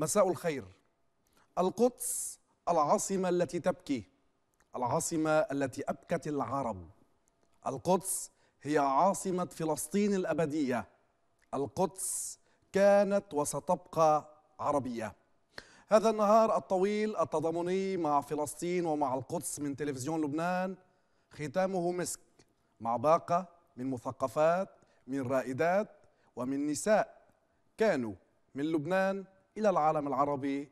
مساء الخير القدس العاصمة التي تبكي العاصمة التي أبكت العرب القدس هي عاصمة فلسطين الأبدية القدس كانت وستبقى عربية هذا النهار الطويل التضامني مع فلسطين ومع القدس من تلفزيون لبنان ختامه مسك مع باقة من مثقفات من رائدات ومن نساء كانوا من لبنان إلى العالم العربي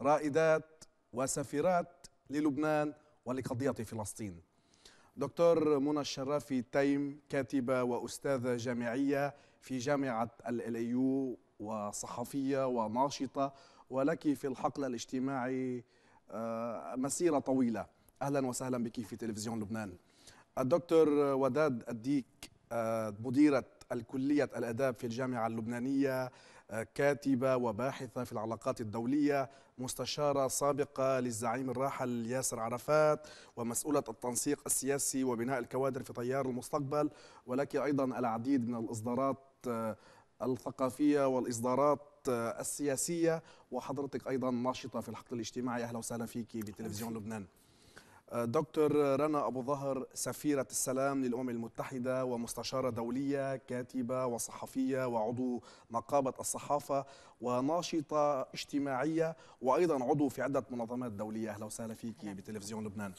رائدات وسفيرات للبنان ولقضية فلسطين دكتور منى الشرافي تيم كاتبة وأستاذة جامعية في جامعة الإليو وصحفية وناشطة ولك في الحقل الاجتماعي آه، مسيرة طويلة أهلا وسهلا بك في تلفزيون لبنان الدكتور وداد الديك آه، مديرة الكلية الأداب في الجامعة اللبنانية كاتبة وباحثة في العلاقات الدولية مستشارة سابقة للزعيم الراحل ياسر عرفات ومسؤولة التنسيق السياسي وبناء الكوادر في تيار المستقبل ولك أيضا العديد من الإصدارات آه، الثقافية والإصدارات آه، السياسية وحضرتك أيضا ناشطة في الحقل الاجتماعي أهلا وسهلا فيك بتلفزيون لبنان دكتور رنا أبو ظهر سفيرة السلام للأمم المتحدة ومستشارة دولية كاتبة وصحفية وعضو نقابة الصحافة وناشطة اجتماعية وأيضا عضو في عدة منظمات دولية أهلا وسهلا فيك بتلفزيون لبنان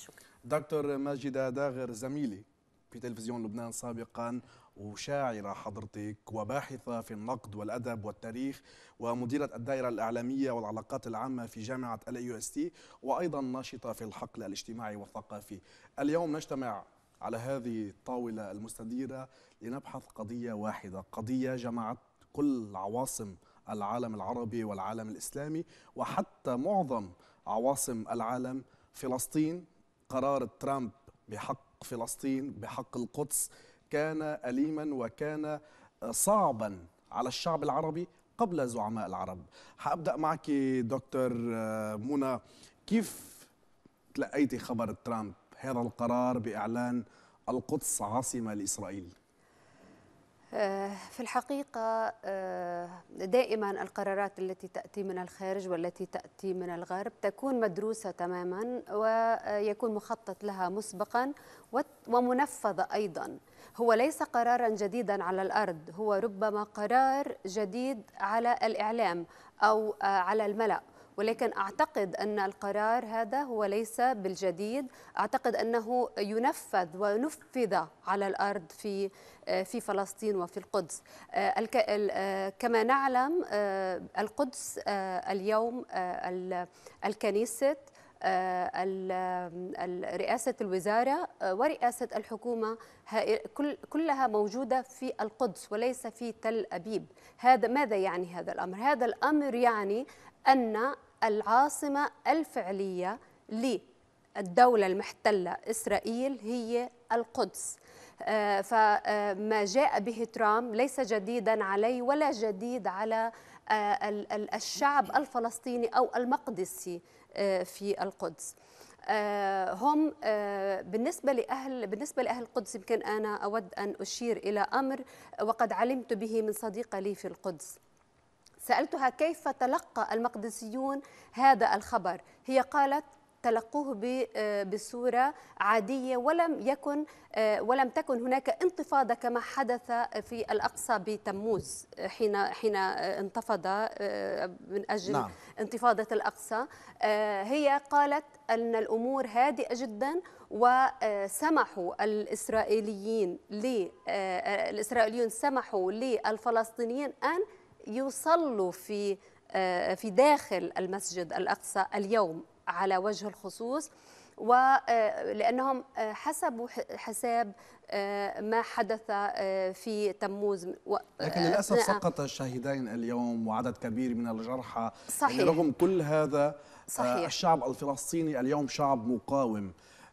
دكتور ماجدة داغر زميلي في تلفزيون لبنان سابقا وشاعرة حضرتك وباحثة في النقد والأدب والتاريخ ومديرة الدائرة الإعلامية والعلاقات العامة في جامعة الاي اس تي وأيضا ناشطة في الحقل الاجتماعي والثقافي اليوم نجتمع على هذه الطاولة المستديرة لنبحث قضية واحدة قضية جمعت كل عواصم العالم العربي والعالم الإسلامي وحتى معظم عواصم العالم فلسطين قرار ترامب بحق بحق فلسطين بحق القدس كان أليما وكان آه، صعبا على الشعب العربي قبل زعماء العرب حأبدأ معك دكتور آه، منى كيف تلقيتي خبر ترامب هذا القرار بإعلان القدس عاصمة لإسرائيل آه، في الحقيقة آه، دائما القرارات التي تأتي من الخارج والتي تأتي من الغرب تكون مدروسة تماما ويكون مخطط لها مسبقا ومنفذة أيضا هو ليس قرارا جديدا على الأرض هو ربما قرار جديد على الإعلام أو آه، على الملأ ولكن أعتقد أن القرار هذا هو ليس بالجديد أعتقد أنه ينفذ ونفذ على الأرض في آه، في فلسطين وفي القدس آه، آه، كما نعلم القدس اليوم الكنيسة رئاسة الوزارة ورئاسة الحكومة كلها موجودة في القدس وليس في تل أبيب هذا ماذا يعني هذا الأمر؟ هذا الأمر يعني أن العاصمة الفعلية للدولة المحتلة إسرائيل هي القدس آه، فما آه، جاء به ترامب ليس جديدا علي ولا جديد على آه، الشعب الفلسطيني أو المقدسي في القدس هم بالنسبة لأهل بالنسبة لأهل القدس يمكن أنا أود أن أشير إلى أمر وقد علمت به من صديقة لي في القدس سألتها كيف تلقى المقدسيون هذا الخبر هي قالت تلقوه آه، بصورة عادية ولم يكن آه، ولم تكن هناك انتفاضة كما حدث في الأقصى بتموز حين حين آه، انتفض من أجل نعم. انتفاضة الأقصى هي قالت أن الأمور هادئة جدا وسمحوا الإسرائيليين للإسرائيليون سمحوا للفلسطينيين أن يصلوا في آه، في داخل المسجد الأقصى اليوم على وجه الخصوص ولأنهم آه، آه، حسبوا حساب ما حدث في تموز و... لكن للأسف نعم. سقط الشهيدين اليوم وعدد كبير من الجرحى يعني صحيح يعني رغم كل هذا صحيح. الشعب الفلسطيني اليوم شعب مقاوم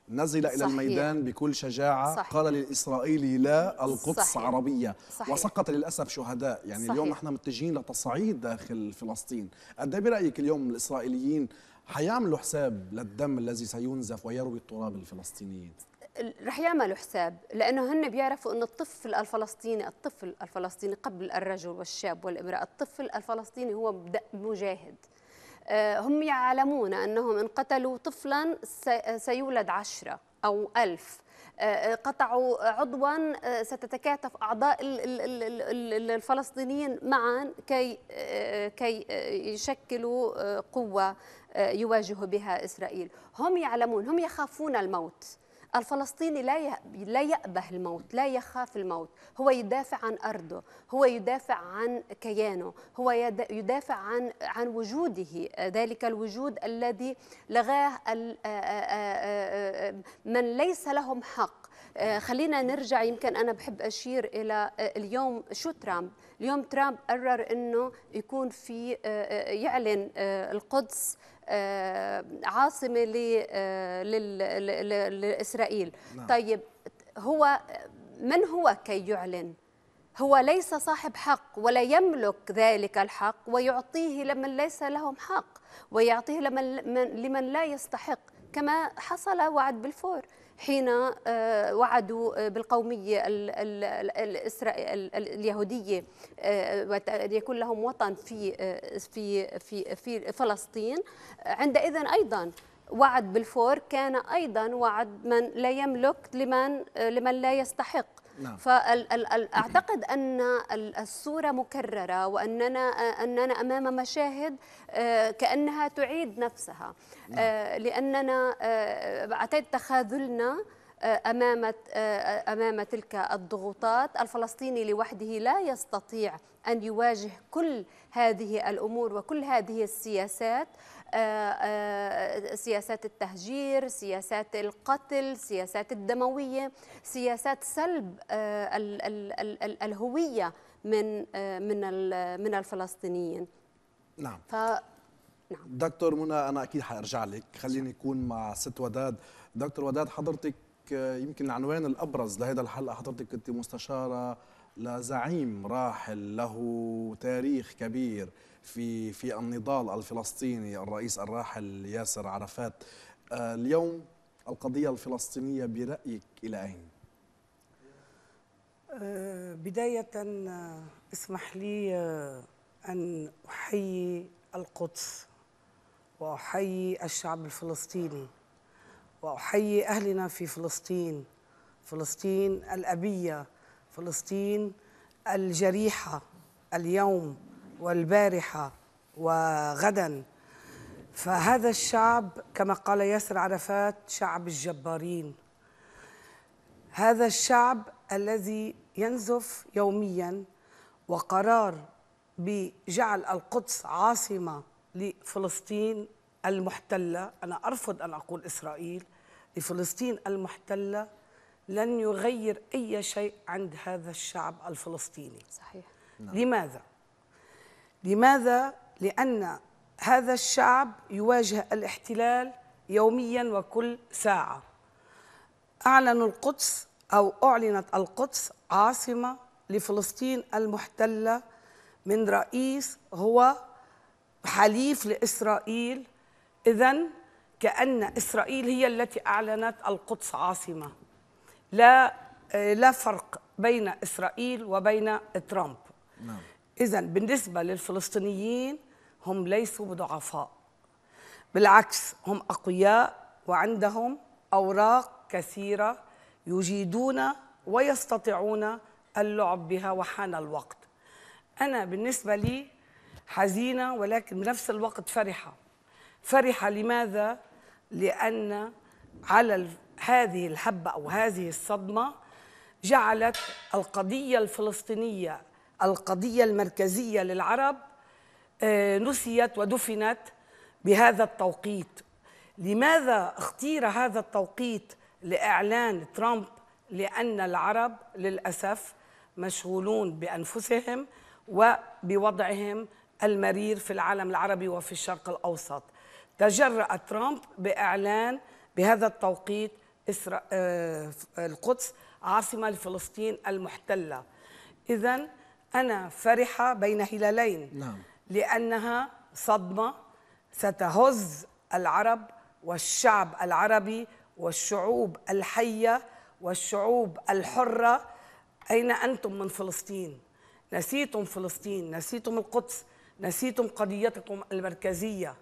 نزل إلى الميدان بكل شجاعة صحيح. قال للإسرائيلي لا القدس صحيح. عربية صحيح. وسقط للأسف شهداء يعني صحيح. اليوم نحن متجهين لتصعيد داخل فلسطين قد برأيك اليوم الإسرائيليين حيعملوا حساب للدم الذي سينزف ويروي التراب الفلسطينيين رح يعملوا حساب لانه هن بيعرفوا انه الطفل الفلسطيني الطفل الفلسطيني قبل الرجل والشاب والامراه الطفل الفلسطيني هو مجاهد آه، هم يعلمون أنهم إن قتلوا طفلا آه، سيولد عشرة أو ألف آه، قطعوا عضوا ستتكاتف اعضاء الفلسطينيين معا كي كي يشكلوا قوه يواجه بها اسرائيل، هم يعلمون هم يخافون الموت الفلسطيني لا لا يأبه الموت لا يخاف الموت هو يدافع عن أرضه هو يدافع عن كيانه هو يدافع عن عن وجوده ذلك الوجود الذي لغاه من ليس لهم حق آه، خلينا نرجع يمكن انا بحب اشير الى آه، اليوم شو ترامب اليوم ترامب قرر انه يكون في آه، يعلن القدس عاصمه لاسرائيل نعم. طيب هو من هو كي يعلن هو ليس صاحب حق ولا يملك ذلك الحق ويعطيه لمن ليس لهم حق ويعطيه لمن, لمن لا يستحق كما حصل وعد بالفور حين آه، وعدوا آه، بالقومية اليهودية آه، وأن يكون لهم وطن في في في في فلسطين عندئذ أيضا وعد بالفور كان ايضا وعد من لا يملك لمن لمن لا يستحق نعم. فأعتقد أن الصورة مكررة وأننا أننا أمام مشاهد آه، كأنها تعيد نفسها نعم. آه، لأننا آه، أعتقد تخاذلنا امام امام تلك الضغوطات الفلسطيني لوحده لا يستطيع ان يواجه كل هذه الامور وكل هذه السياسات آه، آه، سياسات التهجير سياسات القتل سياسات الدموية سياسات سلب آه، الهوية من من من الفلسطينيين نعم ف... نعم دكتور منى انا اكيد حارجع لك خليني اكون مع ست وداد دكتور وداد حضرتك يمكن العنوان الابرز لهذا الحلقه حضرتك كنت مستشاره لزعيم راحل له تاريخ كبير في في النضال الفلسطيني الرئيس الراحل ياسر عرفات آه، اليوم القضية الفلسطينية برأيك إلى أين؟ آه، بداية آه، اسمح لي أن أحيي القدس وأحيي الشعب الفلسطيني وأحيي أهلنا في فلسطين فلسطين الأبية فلسطين الجريحة اليوم والبارحة وغدا فهذا الشعب كما قال ياسر عرفات شعب الجبارين هذا الشعب الذي ينزف يوميا وقرار بجعل القدس عاصمة لفلسطين المحتلة أنا أرفض أن أقول إسرائيل لفلسطين المحتلة لن يغير أي شيء عند هذا الشعب الفلسطيني صحيح نعم. لماذا؟ لماذا؟ لأن هذا الشعب يواجه الاحتلال يوميا وكل ساعة أعلنوا القدس أو أعلنت القدس عاصمة لفلسطين المحتلة من رئيس هو حليف لإسرائيل إذا كأن إسرائيل هي التي أعلنت القدس عاصمة لا لا فرق بين إسرائيل وبين ترامب نعم. إذا بالنسبة للفلسطينيين هم ليسوا ضعفاء بالعكس هم أقوياء وعندهم أوراق كثيرة يجيدون ويستطيعون اللعب بها وحان الوقت أنا بالنسبة لي حزينة ولكن بنفس الوقت فرحة فرحة لماذا؟ لأن على هذه الحبة أو هذه الصدمة جعلت القضية الفلسطينية القضية المركزية للعرب آه، نسيت ودفنت بهذا التوقيت لماذا اختير هذا التوقيت لإعلان ترامب لأن العرب للأسف مشغولون بأنفسهم وبوضعهم المرير في العالم العربي وفي الشرق الأوسط تجرأ ترامب بإعلان بهذا التوقيت إسرا... آه، القدس عاصمة لفلسطين المحتلة إذا أنا فرحة بين هلالين نعم. لأنها صدمة ستهز العرب والشعب العربي والشعوب الحية والشعوب الحرة أين أنتم من فلسطين؟ نسيتم فلسطين نسيتم القدس نسيتم قضيتكم المركزية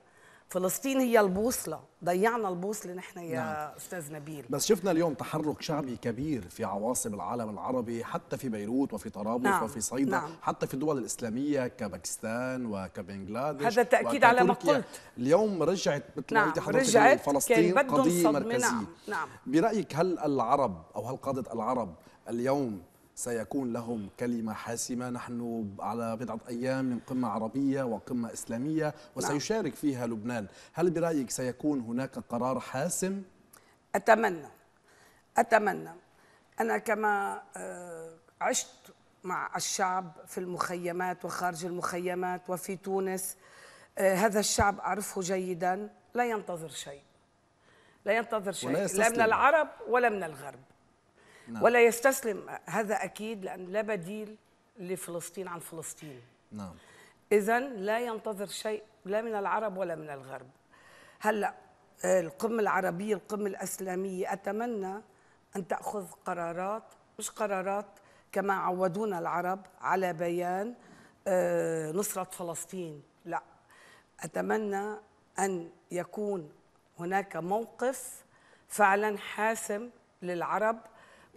فلسطين هي البوصله ضيعنا البوصله نحن يا نعم. استاذ نبيل بس شفنا اليوم تحرك شعبي كبير في عواصم العالم العربي حتى في بيروت وفي طرابلس نعم. وفي صيدا نعم. حتى في الدول الاسلاميه كباكستان وكبنغلاديش هذا تاكيد على ما قلت اليوم رجعت مثل نعم. رجعت فلسطين قضيه مركزيه نعم. نعم. برايك هل العرب او هل قاده العرب اليوم سيكون لهم كلمة حاسمة نحن على بضعة أيام من قمة عربية وقمة إسلامية نعم. وسيشارك فيها لبنان هل برأيك سيكون هناك قرار حاسم؟ أتمنى أتمنى أنا كما آه، عشت مع الشعب في المخيمات وخارج المخيمات وفي تونس آه، هذا الشعب أعرفه جيدا لا ينتظر شيء لا ينتظر شيء لا من العرب ولا من الغرب نعم. ولا يستسلم هذا أكيد لأن لا بديل لفلسطين عن فلسطين نعم إذا لا ينتظر شيء لا من العرب ولا من الغرب هلأ القمة العربية القمة الأسلامية أتمنى أن تأخذ قرارات مش قرارات كما عودونا العرب على بيان آه، نصرة فلسطين لا أتمنى أن يكون هناك موقف فعلا حاسم للعرب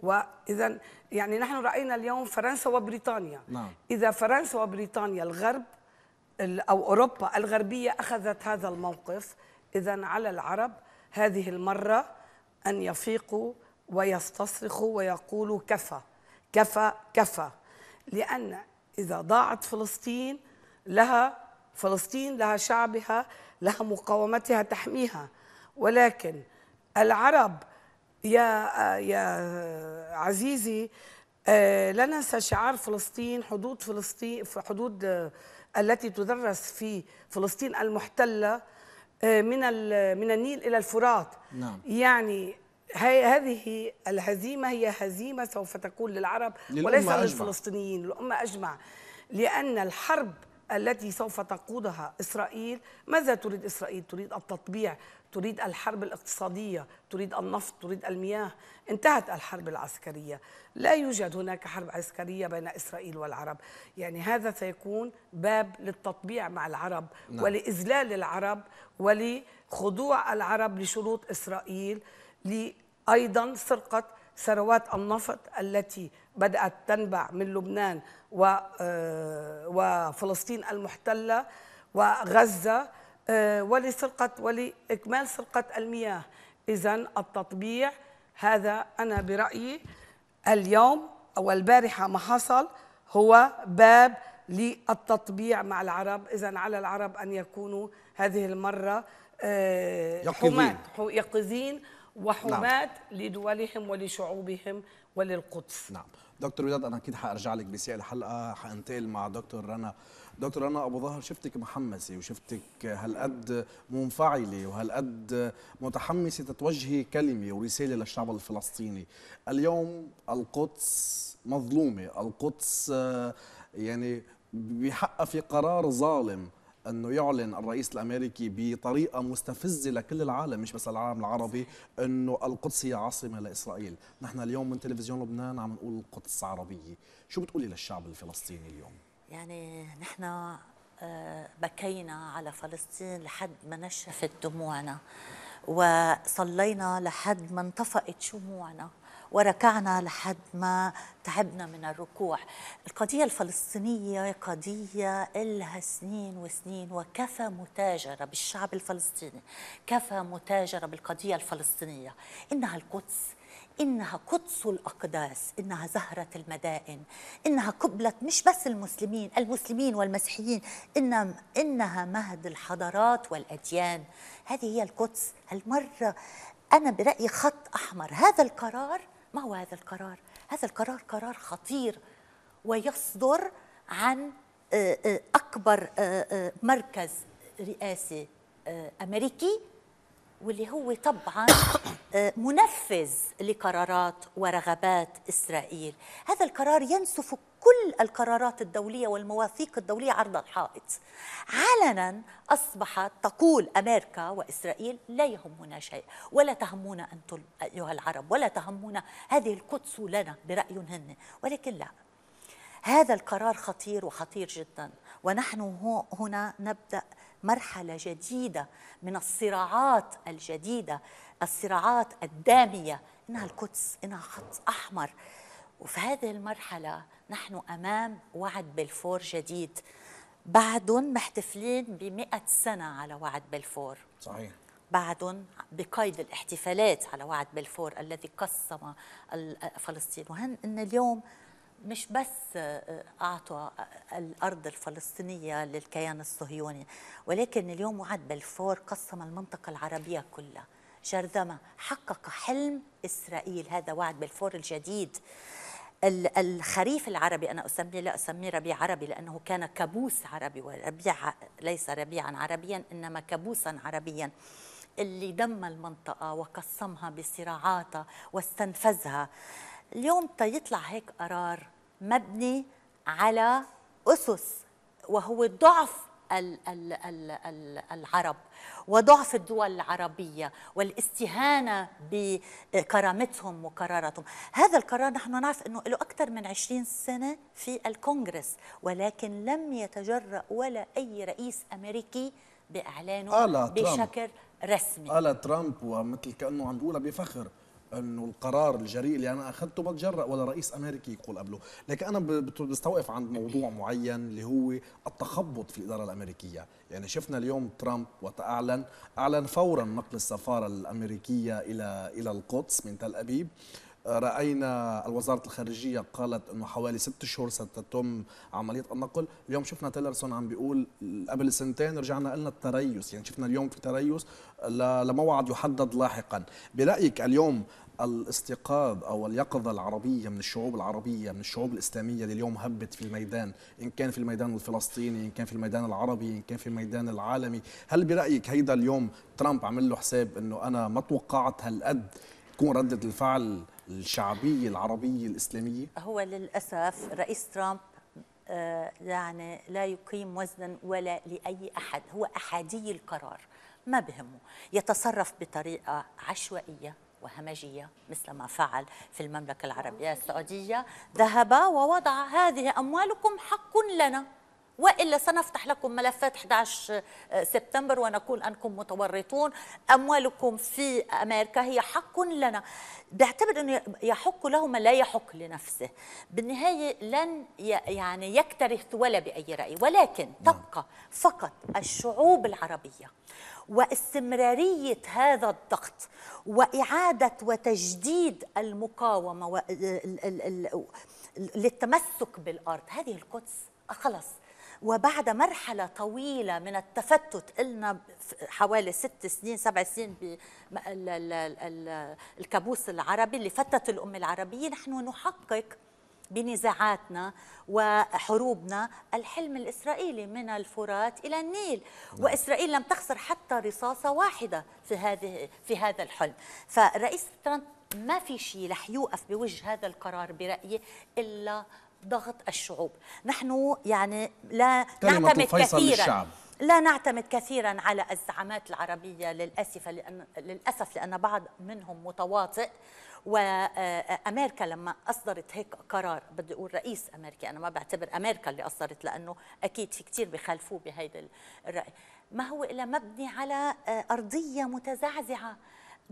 واذا يعني نحن راينا اليوم فرنسا وبريطانيا نعم. اذا فرنسا وبريطانيا الغرب او اوروبا الغربيه اخذت هذا الموقف اذا على العرب هذه المره ان يفيقوا ويستصرخوا ويقولوا كفى كفى كفى لان اذا ضاعت فلسطين لها فلسطين لها شعبها لها مقاومتها تحميها ولكن العرب يا يا عزيزي آه، لا ننسى شعار فلسطين حدود فلسطين في حدود آه، التي تدرس في فلسطين المحتله آه، من من النيل الى الفرات نعم. يعني هي هذه الهزيمه هي هزيمه سوف تكون للعرب وليس أجمع. للفلسطينيين للامه اجمع لان الحرب التي سوف تقودها اسرائيل ماذا تريد اسرائيل تريد التطبيع تريد الحرب الاقتصاديه تريد النفط تريد المياه انتهت الحرب العسكريه لا يوجد هناك حرب عسكريه بين اسرائيل والعرب يعني هذا سيكون باب للتطبيع مع العرب نعم. ولاذلال العرب ولخضوع العرب لشروط اسرائيل لايضا سرقه ثروات النفط التي بدأت تنبع من لبنان آه، وفلسطين المحتلة وغزة آه، ولسرقة ولإكمال سرقة المياه إذا التطبيع هذا أنا برأيي اليوم أو البارحة ما حصل هو باب للتطبيع مع العرب إذا على العرب أن يكونوا هذه المرة آه، يقظين يقظين نعم. وحماة نعم. لدولهم ولشعوبهم وللقدس نعم دكتور وداد انا اكيد حارجع لك بسياق الحلقه حانتقل مع دكتور رنا دكتور رنا ابو ظهر شفتك محمسه وشفتك هالقد منفعله وهالقد متحمسه تتوجهي كلمه ورساله للشعب الفلسطيني اليوم القدس مظلومه القدس آه، يعني بحقها في قرار ظالم انه يعلن الرئيس الامريكي بطريقه مستفزه لكل العالم مش بس العالم العربي انه القدس هي عاصمه لاسرائيل، نحن اليوم من تلفزيون لبنان عم نقول القدس عربيه، شو بتقولي للشعب الفلسطيني اليوم؟ يعني نحن آه، بكينا على فلسطين لحد ما نشفت دموعنا وصلينا لحد ما انطفأت شموعنا وركعنا لحد ما تعبنا من الركوع القضية الفلسطينية قضية إلها سنين وسنين وكفى متاجرة بالشعب الفلسطيني كفى متاجرة بالقضية الفلسطينية إنها القدس إنها قدس الأقداس إنها زهرة المدائن إنها قبلة مش بس المسلمين المسلمين والمسيحيين إنها, إنها مهد الحضارات والأديان هذه هي القدس هالمرة أنا برأيي خط أحمر هذا القرار ما هو هذا القرار هذا القرار قرار خطير ويصدر عن آه، آه، اكبر آه، مركز رئاسي امريكي واللي هو طبعا منفذ لقرارات ورغبات إسرائيل هذا القرار ينسف كل القرارات الدولية والمواثيق الدولية عرض الحائط علنا أصبحت تقول أمريكا وإسرائيل لا يهمنا شيء ولا تهمونا أنتم أيها العرب ولا تهمونا هذه القدس لنا برأيهن ولكن لا هذا القرار خطير وخطير جدا ونحن هنا نبدأ مرحلة جديدة من الصراعات الجديدة الصراعات الدامية إنها القدس إنها خط أحمر وفي هذه المرحلة نحن أمام وعد بلفور جديد بعدهم محتفلين بمئة سنة على وعد بلفور صحيح بعد بقيد الاحتفالات على وعد بلفور الذي قسم فلسطين وهن ان اليوم مش بس آه، اعطى الارض الفلسطينيه للكيان الصهيوني ولكن اليوم وعد بلفور قسم المنطقه العربيه كلها جرذمة حقق حلم إسرائيل هذا وعد بالفور الجديد الخريف العربي أنا أسميه لا أسميه ربيع عربي لأنه كان كابوس عربي وربيع ليس ربيعا عربيا إنما كابوسا عربيا اللي دم المنطقة وقسمها بصراعاتها واستنفذها اليوم تيطلع هيك قرار مبني على أسس وهو ضعف العرب وضعف الدول العربية والاستهانة بكرامتهم وقراراتهم هذا القرار نحن نعرف أنه له أكثر من 20 سنة في الكونغرس ولكن لم يتجرأ ولا أي رئيس أمريكي بإعلانه بشكل رسمي قال ترامب ومثل كأنه عم بيقولها بفخر انه القرار الجريء اللي انا اخذته بتجرأ ولا رئيس امريكي يقول قبله، لكن انا بستوقف عند موضوع معين اللي هو التخبط في الاداره الامريكيه، يعني شفنا اليوم ترامب وقت اعلن اعلن فورا نقل السفاره الامريكيه الى الى القدس من تل ابيب آه، راينا الوزاره الخارجيه قالت انه حوالي ست شهور ستتم عمليه النقل اليوم شفنا تيلرسون عم بيقول قبل سنتين رجعنا قلنا التريث يعني شفنا اليوم في تريث لموعد يحدد لاحقا برايك اليوم الاستيقاظ او اليقظه العربيه من الشعوب العربيه من الشعوب الاسلاميه اللي اليوم هبت في الميدان ان كان في الميدان الفلسطيني ان كان في الميدان العربي ان كان في الميدان العالمي هل برايك هيدا اليوم ترامب عمل له حساب انه انا ما توقعت هالقد تكون رده الفعل الشعبيه العربيه الاسلاميه هو للاسف رئيس ترامب آه، يعني لا يقيم وزنا ولا لاي احد هو احادي القرار ما بهمه يتصرف بطريقه عشوائيه وهمجية مثل ما فعل في المملكة العربية السعودية ذهب ووضع هذه أموالكم حق لنا والا سنفتح لكم ملفات 11 آه، سبتمبر ونكون انكم متورطون اموالكم في امريكا هي حق لنا بيعتبر انه يحق له ما لا يحق لنفسه بالنهايه لن يعني يكترث ولا باي راي ولكن نعم. تبقى فقط الشعوب العربيه واستمراريه هذا الضغط واعاده وتجديد المقاومه آه، للتمسك بالارض هذه القدس خلاص وبعد مرحلة طويلة من التفتت قلنا حوالي ست سنين سبع سنين بالكابوس العربي اللي فتت الأمة العربية نحن نحقق بنزاعاتنا وحروبنا الحلم الإسرائيلي من الفرات إلى النيل نعم. وإسرائيل لم تخسر حتى رصاصة واحدة في, هذه في هذا الحلم فرئيس ترامب ما في شيء رح يوقف بوجه هذا القرار برأيي إلا ضغط الشعوب نحن يعني لا نعتمد كثيرا لا نعتمد كثيرا على الزعامات العربية للأسف لأن, للأسف لأن بعض منهم متواطئ وامريكا لما اصدرت هيك قرار بدي اقول رئيس امريكا انا ما بعتبر امريكا اللي اصدرت لانه اكيد في كثير بخالفوه بهيدا الراي ما هو الا مبني على ارضيه متزعزعه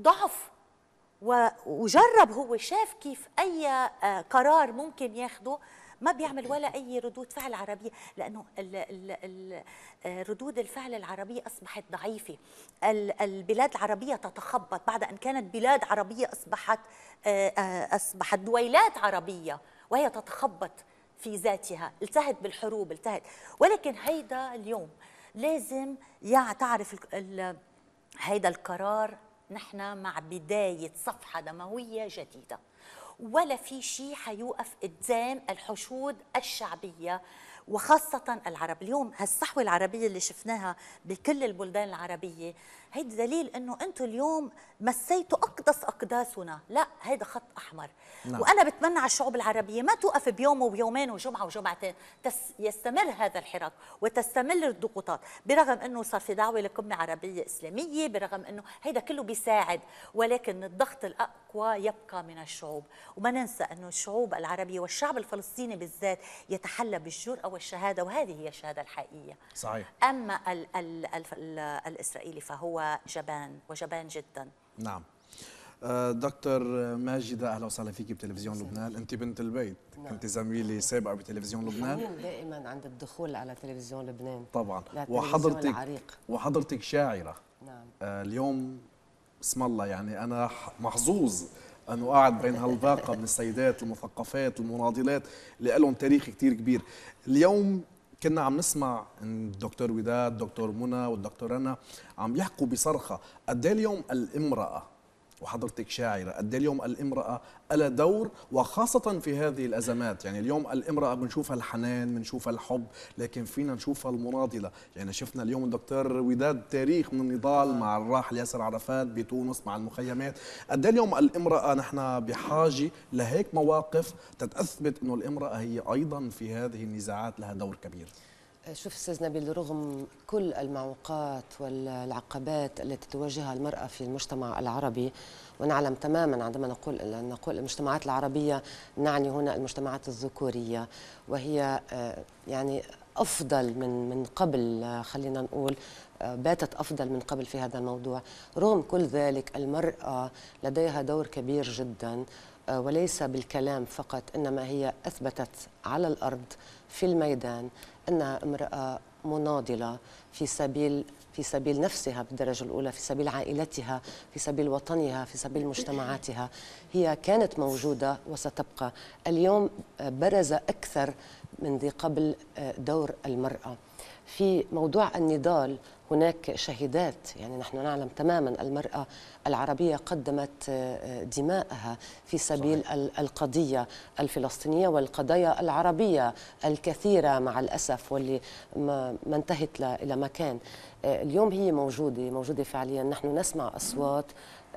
ضعف وجرب هو شاف كيف اي قرار ممكن ياخده ما بيعمل ولا اي ردود فعل عربيه لانه ال ال ال ردود الفعل العربيه اصبحت ضعيفه البلاد العربيه تتخبط بعد ان كانت بلاد عربيه اصبحت آه، آه، اصبحت دويلات عربيه وهي تتخبط في ذاتها التهت بالحروب التهت ولكن هيدا اليوم لازم يا تعرف هيدا القرار نحن مع بداية صفحة دموية جديدة ولا في شيء حيوقف قدام الحشود الشعبيه وخاصة العرب اليوم هالصحوة العربية اللي شفناها بكل البلدان العربية هيدا دليل انه انتم اليوم مسيتوا اقدس اقداسنا لا هيدا خط احمر نعم. وانا بتمنى على الشعوب العربيه ما توقف بيوم ويومين وجمعه وجمعتين تس يستمر هذا الحراك وتستمر الضغوطات برغم انه صار في دعوه لقمه عربيه اسلاميه برغم انه هيدا كله بيساعد ولكن الضغط الاقوى يبقى من الشعوب وما ننسى انه الشعوب العربيه والشعب الفلسطيني بالذات يتحلى بالجرأه والشهاده وهذه هي الشهاده الحقيقيه صحيح اما ال ال ال ال الاسرائيلي فهو وجبان وجبان جدا نعم آه، دكتور ماجدة أهلا وسهلا فيك بتلفزيون لبنان أنت بنت البيت نعم. كنت زميلة سابقة بتلفزيون لبنان دائما عند الدخول على تلفزيون لبنان طبعا وحضرتك العريق. وحضرتك شاعرة نعم. آه، اليوم بسم الله يعني أنا محظوظ أن قاعد بين هالباقة من السيدات المثقفات المناضلات اللي لهم تاريخ كتير كبير اليوم كنا عم نسمع الدكتور وداد الدكتور منى والدكتور رنا عم يحكوا بصرخه قد إيه اليوم الامراه وحضرتك شاعرة قد إيه اليوم الامرأة ألا دور وخاصة في هذه الأزمات يعني اليوم الامرأة بنشوفها الحنان بنشوفها الحب لكن فينا نشوفها المناضلة يعني شفنا اليوم الدكتور وداد تاريخ من النضال مع الراحل ياسر عرفات بتونس مع المخيمات قد إيه اليوم الامرأة نحن بحاجة لهيك مواقف تتأثبت أنه الامرأة هي أيضا في هذه النزاعات لها دور كبير شوف استاذ نبيل رغم كل المعوقات والعقبات التي تواجهها المراه في المجتمع العربي ونعلم تماما عندما نقول نقول المجتمعات العربيه نعني هنا المجتمعات الذكوريه وهي آه، يعني افضل من من قبل آه، خلينا نقول آه، باتت افضل من قبل في هذا الموضوع رغم كل ذلك المراه لديها دور كبير جدا وليس بالكلام فقط انما هي اثبتت على الارض في الميدان انها امراه مناضله في سبيل في سبيل نفسها بالدرجة الأولى في سبيل عائلتها في سبيل وطنها في سبيل مجتمعاتها هي كانت موجودة وستبقى اليوم برز أكثر من ذي قبل دور المرأة في موضوع النضال هناك شهيدات يعني نحن نعلم تماما المرأة العربية قدمت آه، آه، دماءها في سبيل صحيح. القضية الفلسطينية والقضايا العربية الكثيرة مع الأسف واللي ما انتهت إلى مكان آه، اليوم هي موجودة موجودة فعليا نحن نسمع أصوات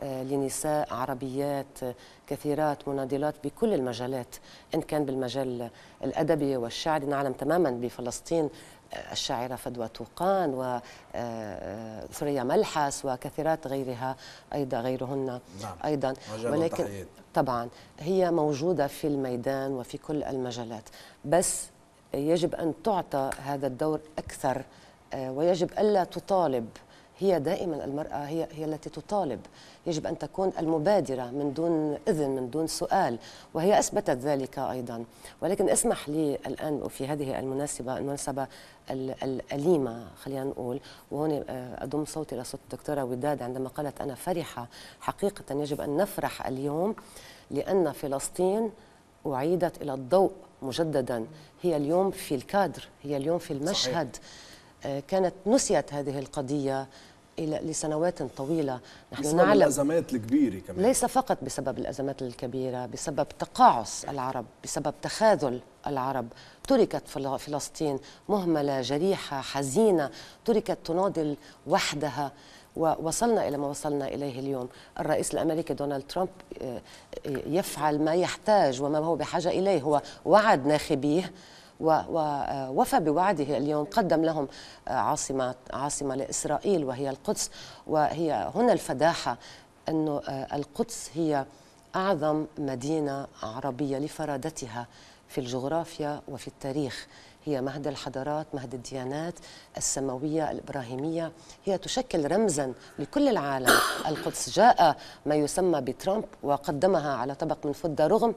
لنساء عربيات كثيرات مناضلات بكل المجالات إن كان بالمجال الأدبي والشعري نعلم تماما بفلسطين الشاعرة فدوى توقان وثريا آه، آه، ملحس وكثيرات غيرها أيضا غيرهن نعم. أيضا ولكن طبعا هي موجودة في الميدان وفي كل المجالات بس يجب أن تعطى هذا الدور أكثر آه، ويجب ألا تطالب هي دائما المرأة هي هي التي تطالب يجب أن تكون المبادرة من دون إذن من دون سؤال وهي أثبتت ذلك أيضا ولكن اسمح لي الآن وفي هذه المناسبة المناسبة الأليمة خلينا نقول وهون آه، أضم صوتي لصوت الدكتورة وداد عندما قالت أنا فرحة حقيقة يجب أن نفرح اليوم لأن فلسطين أعيدت إلى الضوء مجددا هي اليوم في الكادر هي اليوم في المشهد صحيح. آه، كانت نسيت هذه القضية الى لسنوات طويله نحن بسبب نعلم الازمات الكبيره كمان ليس فقط بسبب الازمات الكبيره بسبب تقاعس العرب بسبب تخاذل العرب تركت فلسطين مهمله جريحه حزينه تركت تناضل وحدها ووصلنا إلى ما وصلنا إليه اليوم الرئيس الأمريكي دونالد ترامب آه، آه، يفعل ما يحتاج وما هو بحاجة إليه هو وعد ناخبيه ووفى بوعده اليوم قدم لهم آه، عاصمة عاصمة لإسرائيل وهي القدس وهي هنا الفداحة أن آه، القدس هي أعظم مدينة عربية لفرادتها في الجغرافيا وفي التاريخ هي مهد الحضارات مهد الديانات السماوية الإبراهيمية هي تشكل رمزا لكل العالم القدس جاء ما يسمى بترامب وقدمها على طبق من فضة رغم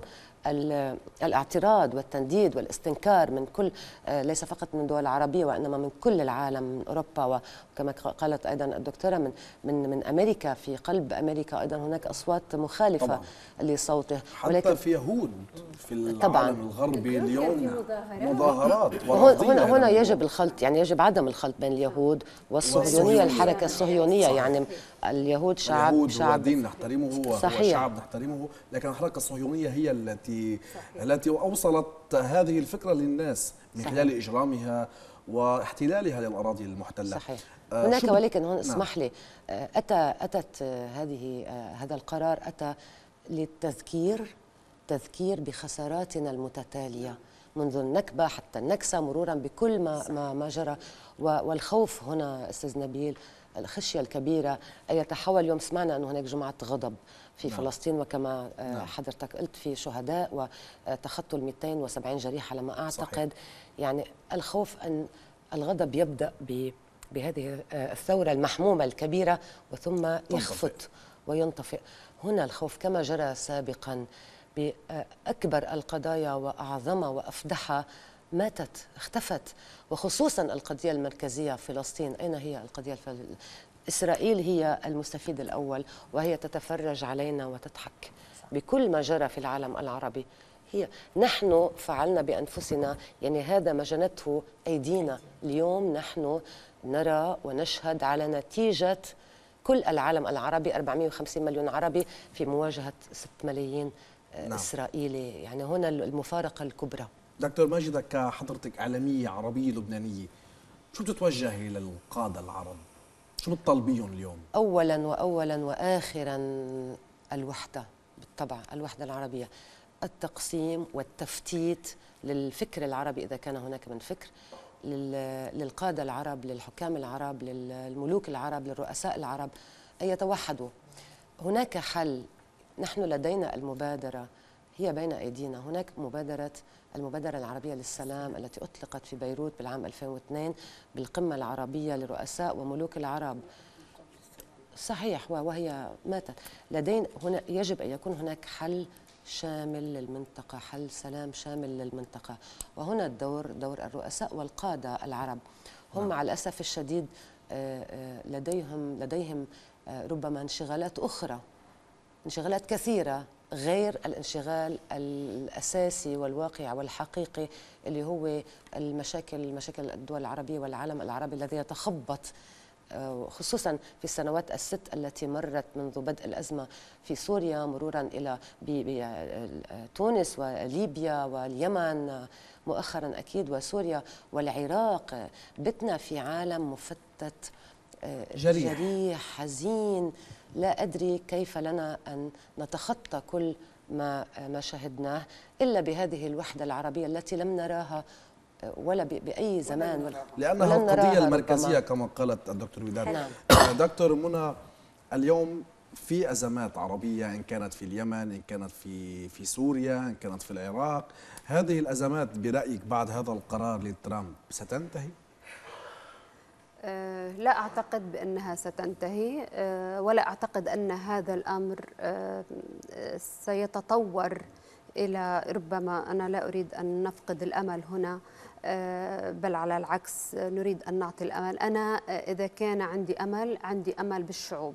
الاعتراض والتنديد والاستنكار من كل آه، ليس فقط من دول عربية وإنما من كل العالم من أوروبا وكما قالت أيضا الدكتورة من من من أمريكا في قلب أمريكا أيضا هناك أصوات مخالفة طبعا. لصوته حتى ولكن في يهود في العالم طبعا. الغربي اليوم مظاهرات هنا, هنا يجب الخلط يعني يجب عدم الخلط بين اليهود والصهيونية الحركة الصهيونية صحيح. يعني اليهود شعب اليهود شعب دين نحترمه صحيح. هو شعب نحترمه لكن الحركة الصهيونية هي التي التي صحيح. التي اوصلت هذه الفكره للناس من صحيح. خلال اجرامها واحتلالها للاراضي المحتله صحيح آه هناك ولكن هون نعم. اسمح لي آه، اتى اتت هذه آه، هذا القرار اتى للتذكير تذكير بخساراتنا المتتاليه منذ النكبه حتى النكسه مرورا بكل ما ما, ما جرى والخوف هنا استاذ نبيل الخشية الكبيرة أن يتحول اليوم سمعنا انه هناك جمعة غضب في نعم. فلسطين وكما آه، نعم. حضرتك قلت في شهداء وتخطوا ال 270 جريح على ما أعتقد صحيح. يعني الخوف أن الغضب يبدأ بهذه آه، الثورة المحمومة الكبيرة وثم يخفت وينطفئ هنا الخوف كما جرى سابقا بأكبر آه، القضايا وأعظمها وأفدحها ماتت اختفت وخصوصا القضية المركزية في فلسطين أين هي القضية إسرائيل هي المستفيد الأول وهي تتفرج علينا وتضحك بكل ما جرى في العالم العربي هي نحن فعلنا بأنفسنا يعني هذا ما جنته أيدينا اليوم نحن نرى ونشهد على نتيجة كل العالم العربي 450 مليون عربي في مواجهة 6 ملايين آه، نعم. إسرائيلي يعني هنا المفارقة الكبرى دكتور ماجدة كحضرتك إعلامية عربية لبنانية شو بتتوجهي للقادة العرب شو بتطالبيهم اليوم؟ اولا واولا واخرا الوحده بالطبع الوحده العربيه التقسيم والتفتيت للفكر العربي اذا كان هناك من فكر للقاده العرب للحكام العرب للملوك العرب للرؤساء العرب ان يتوحدوا هناك حل نحن لدينا المبادره هي بين ايدينا هناك مبادره المبادرة العربية للسلام التي أطلقت في بيروت بالعام 2002 بالقمة العربية لرؤساء وملوك العرب صحيح وهي ماتت لدينا هنا يجب أن يكون هناك حل شامل للمنطقة حل سلام شامل للمنطقة وهنا الدور دور الرؤساء والقادة العرب هم نعم. على الأسف الشديد آه، آه، لديهم لديهم آه، ربما انشغالات أخرى انشغالات كثيرة غير الانشغال الاساسي والواقعي والحقيقي اللي هو المشاكل مشاكل الدول العربيه والعالم العربي الذي يتخبط آه، خصوصا في السنوات الست التي مرت منذ بدء الأزمة في سوريا مرورا إلى تونس وليبيا واليمن مؤخرا أكيد وسوريا والعراق بتنا في عالم مفتت آه، جريح, جريح حزين لا أدري كيف لنا أن نتخطى كل ما ما شهدناه إلا بهذه الوحدة العربية التي لم نراها آه، ولا بأي زمان لأنها القضية المركزية ربما. كما قالت الدكتور وداد نعم. آه، دكتور منى اليوم في أزمات عربية إن كانت في اليمن إن كانت في في سوريا إن كانت في العراق هذه الأزمات برأيك بعد هذا القرار لترامب ستنتهي؟ آه، لا أعتقد بأنها ستنتهي آه، ولا أعتقد أن هذا الأمر آه، سيتطور إلى ربما أنا لا أريد أن نفقد الأمل هنا بل على العكس نريد أن نعطي الأمل أنا إذا كان عندي أمل عندي أمل بالشعوب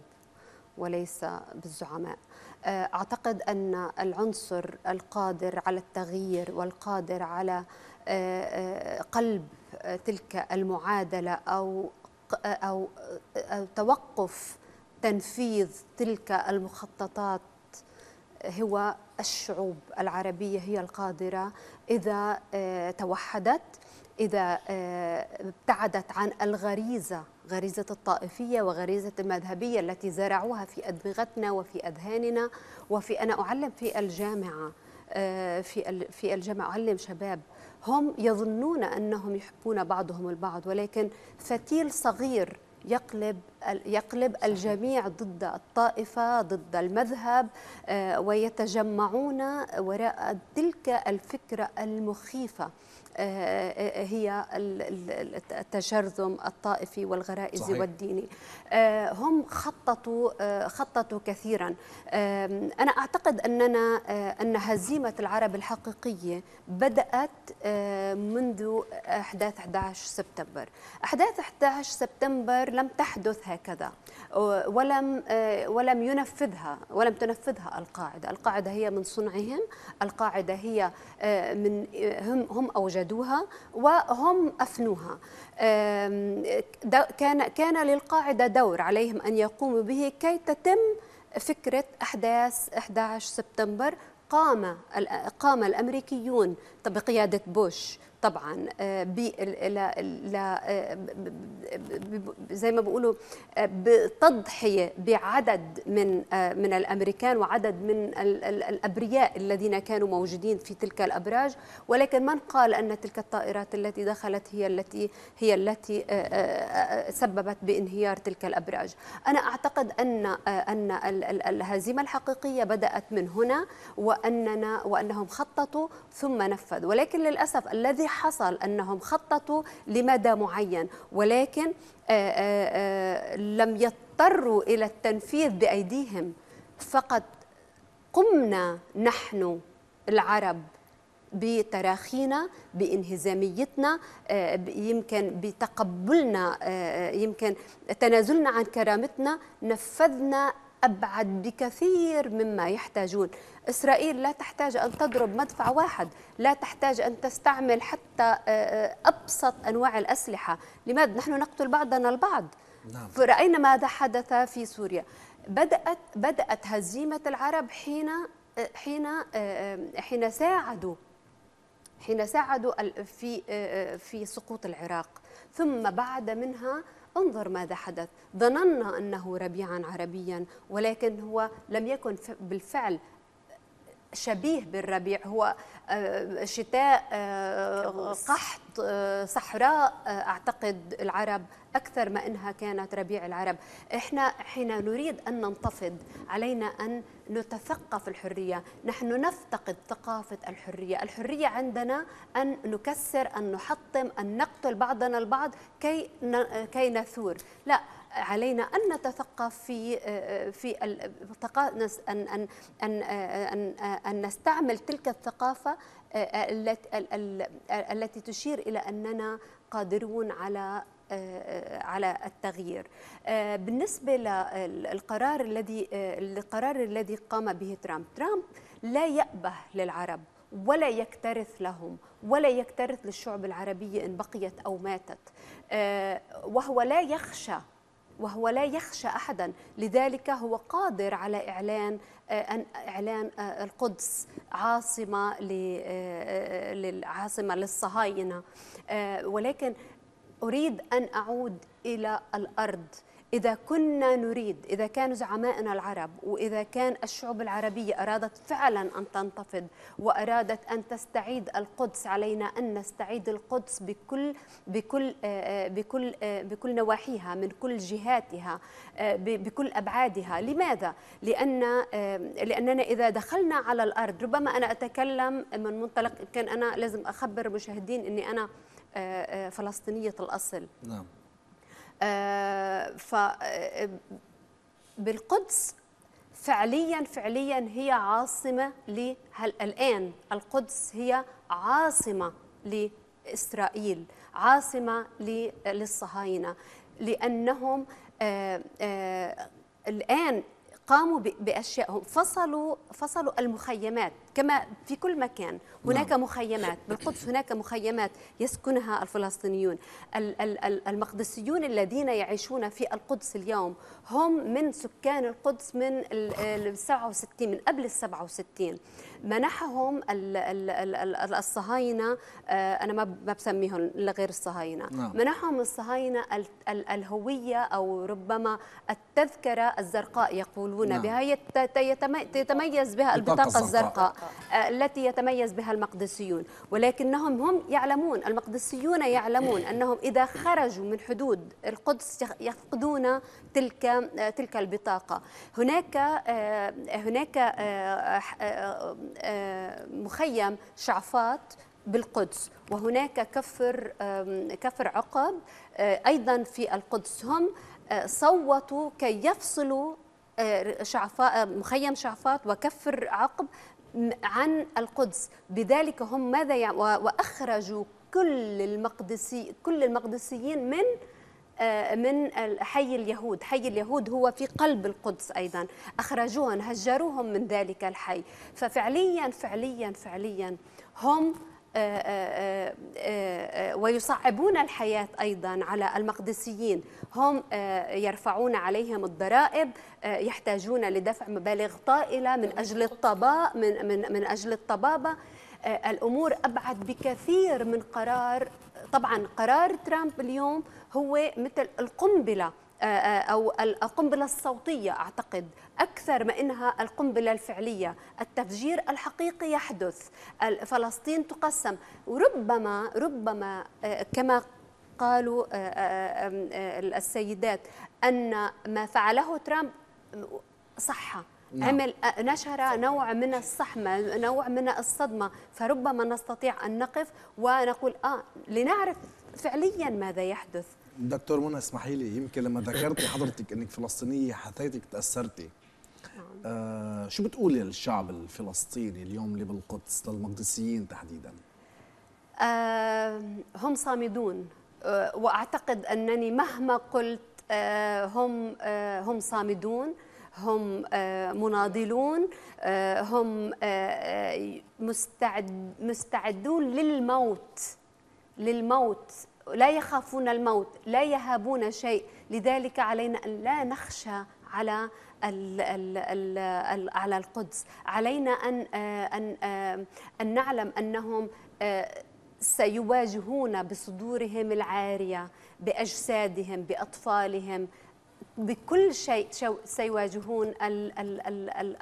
وليس بالزعماء أعتقد أن العنصر القادر على التغيير والقادر على قلب تلك المعادله او او, أو توقف تنفيذ تلك المخططات هو الشعوب العربيه هي القادره اذا آه، توحدت اذا آه، ابتعدت عن الغريزه غريزه الطائفيه وغريزه المذهبيه التي زرعوها في ادمغتنا وفي اذهاننا وفي انا اعلم في الجامعه آه، في في الجامعه اعلم شباب هم يظنون أنهم يحبون بعضهم البعض ولكن فتيل صغير يقلب يقلب الجميع ضد الطائفة ضد المذهب آه، ويتجمعون وراء تلك الفكرة المخيفة آه، آه، هي التجرذم الطائفي والغرائزي صحيح. والديني آه، هم خططوا خططوا كثيرا انا اعتقد اننا ان هزيمه العرب الحقيقيه بدات منذ احداث 11 سبتمبر احداث 11 سبتمبر لم تحدث هكذا ولم ولم ينفذها ولم تنفذها القاعده القاعده هي من صنعهم القاعده هي من هم هم اوجدوا وجدوها وهم أفنوها كان كان للقاعدة دور عليهم أن يقوموا به كي تتم فكرة أحداث 11 سبتمبر قام قام الامريكيون بقياده بوش طبعا آه، آه، زي ما بيقولوا آه، بتضحيه بعدد من من الامريكان وعدد من الابرياء الذين كانوا موجودين في تلك الابراج ولكن من قال ان تلك الطائرات التي دخلت هي التي هي التي سببت بانهيار تلك الابراج انا اعتقد ان ان الهزيمه الحقيقيه بدات من هنا واننا وانهم خططوا ثم نفذوا ولكن للاسف الذي الذي حصل أنهم خططوا لمدى معين ولكن آه، آه، آه، لم يضطروا إلى التنفيذ بأيديهم فقد قمنا نحن العرب بتراخينا بانهزاميتنا يمكن بتقبلنا يمكن تنازلنا عن كرامتنا نفذنا ابعد بكثير مما يحتاجون إسرائيل لا تحتاج أن تضرب مدفع واحد لا تحتاج أن تستعمل حتى آه، آه، أبسط أنواع الأسلحة لماذا؟ نحن نقتل بعضنا البعض نعم. رأينا ماذا حدث في سوريا بدأت بدأت هزيمة العرب حين آه، حين حين ساعدوا حين ساعدوا في في سقوط العراق ثم بعد منها انظر ماذا حدث ظننا انه ربيعا عربيا ولكن هو لم يكن بالفعل شبيه بالربيع هو آه، شتاء آه، قحط آه، صحراء اعتقد العرب اكثر ما انها كانت ربيع العرب احنا حين نريد ان ننتفض علينا ان نتثقف الحريه نحن نفتقد ثقافه الحريه الحريه عندنا ان نكسر ان نحطم ان نقتل بعضنا البعض كي كي نثور لا علينا ان نتثقف في في ان ان ان ان, أن نستعمل تلك الثقافه التي تشير الى اننا قادرون على على التغيير بالنسبه للقرار الذي القرار الذي قام به ترامب ترامب لا يأبه للعرب ولا يكترث لهم ولا يكترث للشعب العربيه إن بقيت أو ماتت وهو لا يخشى وهو لا يخشى احدا لذلك هو قادر على اعلان آه، أن إعلان آه، القدس عاصمة آه، للعاصمة للصهاينة ولكن أريد أن أعود إلى الأرض إذا كنا نريد إذا كان زعمائنا العرب وإذا كان الشعوب العربية أرادت فعلا أن تنتفض وأرادت أن تستعيد القدس علينا أن نستعيد القدس بكل بكل آه، آه، بكل آه، بكل نواحيها من كل جهاتها بكل أبعادها لماذا؟ لأن لأننا إذا دخلنا على الأرض ربما أنا أتكلم من منطلق كان أنا لازم أخبر المشاهدين أني أنا فلسطينية الأصل نعم. آه، ف آه، بالقدس فعليا فعليا هي عاصمة الآن القدس هي عاصمة لإسرائيل عاصمة للصهاينة لأنهم آه، الآن قاموا باشياء فصلوا فصلوا المخيمات كما في كل مكان هناك نعم. مخيمات بالقدس هناك مخيمات يسكنها الفلسطينيون المقدسيون الذين يعيشون في القدس اليوم هم من سكان القدس من ال 67 من قبل ال 67 منحهم الصهاينه آه، انا ما بسميهم لغير الصهاينه نعم. منحهم الصهاينه الهويه او ربما التذكره الزرقاء يقولون نعم. بها يتميز بها البطاقه الزرقاء آه، التي يتميز بها المقدسيون ولكنهم هم يعلمون المقدسيون يعلمون أنهم إذا خرجوا من حدود القدس يفقدون تلك آه، تلك البطاقة هناك آه، هناك مخيم شعفات بالقدس وهناك كفر كفر عقب ايضا في القدس هم صوتوا كي يفصلوا شعفاء مخيم شعفاط وكفر عقب عن القدس بذلك هم ماذا يعني واخرجوا كل المقدسي كل المقدسيين من آه، من حي اليهود حي اليهود هو في قلب القدس أيضا أخرجوهم هجروهم من ذلك الحي ففعليا فعليا فعليا هم آه، آه، آه، ويصعبون الحياة أيضا على المقدسيين هم يرفعون عليهم الضرائب يحتاجون لدفع مبالغ طائلة من أجل الطباء من, من, من أجل الطبابة الأمور أبعد بكثير من قرار طبعا قرار ترامب اليوم هو مثل القنبله آه، آه، أو القنبلة الصوتية أعتقد أكثر ما إنها القنبلة الفعلية التفجير الحقيقي يحدث فلسطين تقسم وربما ربما آه، كما قالوا السيدات أن ما فعله ترامب صحة نعم. عمل نشر نوع من الصحمة نوع من الصدمة فربما نستطيع أن نقف ونقول آه لنعرف فعليا ماذا يحدث دكتور منى اسمحي لي يمكن لما ذكرتي حضرتك انك فلسطينيه حسيتك تاثرتي آه شو بتقولي للشعب الفلسطيني اليوم اللي بالقدس للمقدسيين تحديدا آه هم صامدون آه واعتقد انني مهما قلت آه هم آه هم صامدون هم آه، مناضلون آه، هم آه، مستعد مستعدون للموت للموت لا يخافون الموت لا يهابون شيء لذلك علينا أن لا نخشى على ال على القدس علينا أن آه، أن آه، أن نعلم أنهم آه، سيواجهون بصدورهم العارية بأجسادهم بأطفالهم بكل شيء سيواجهون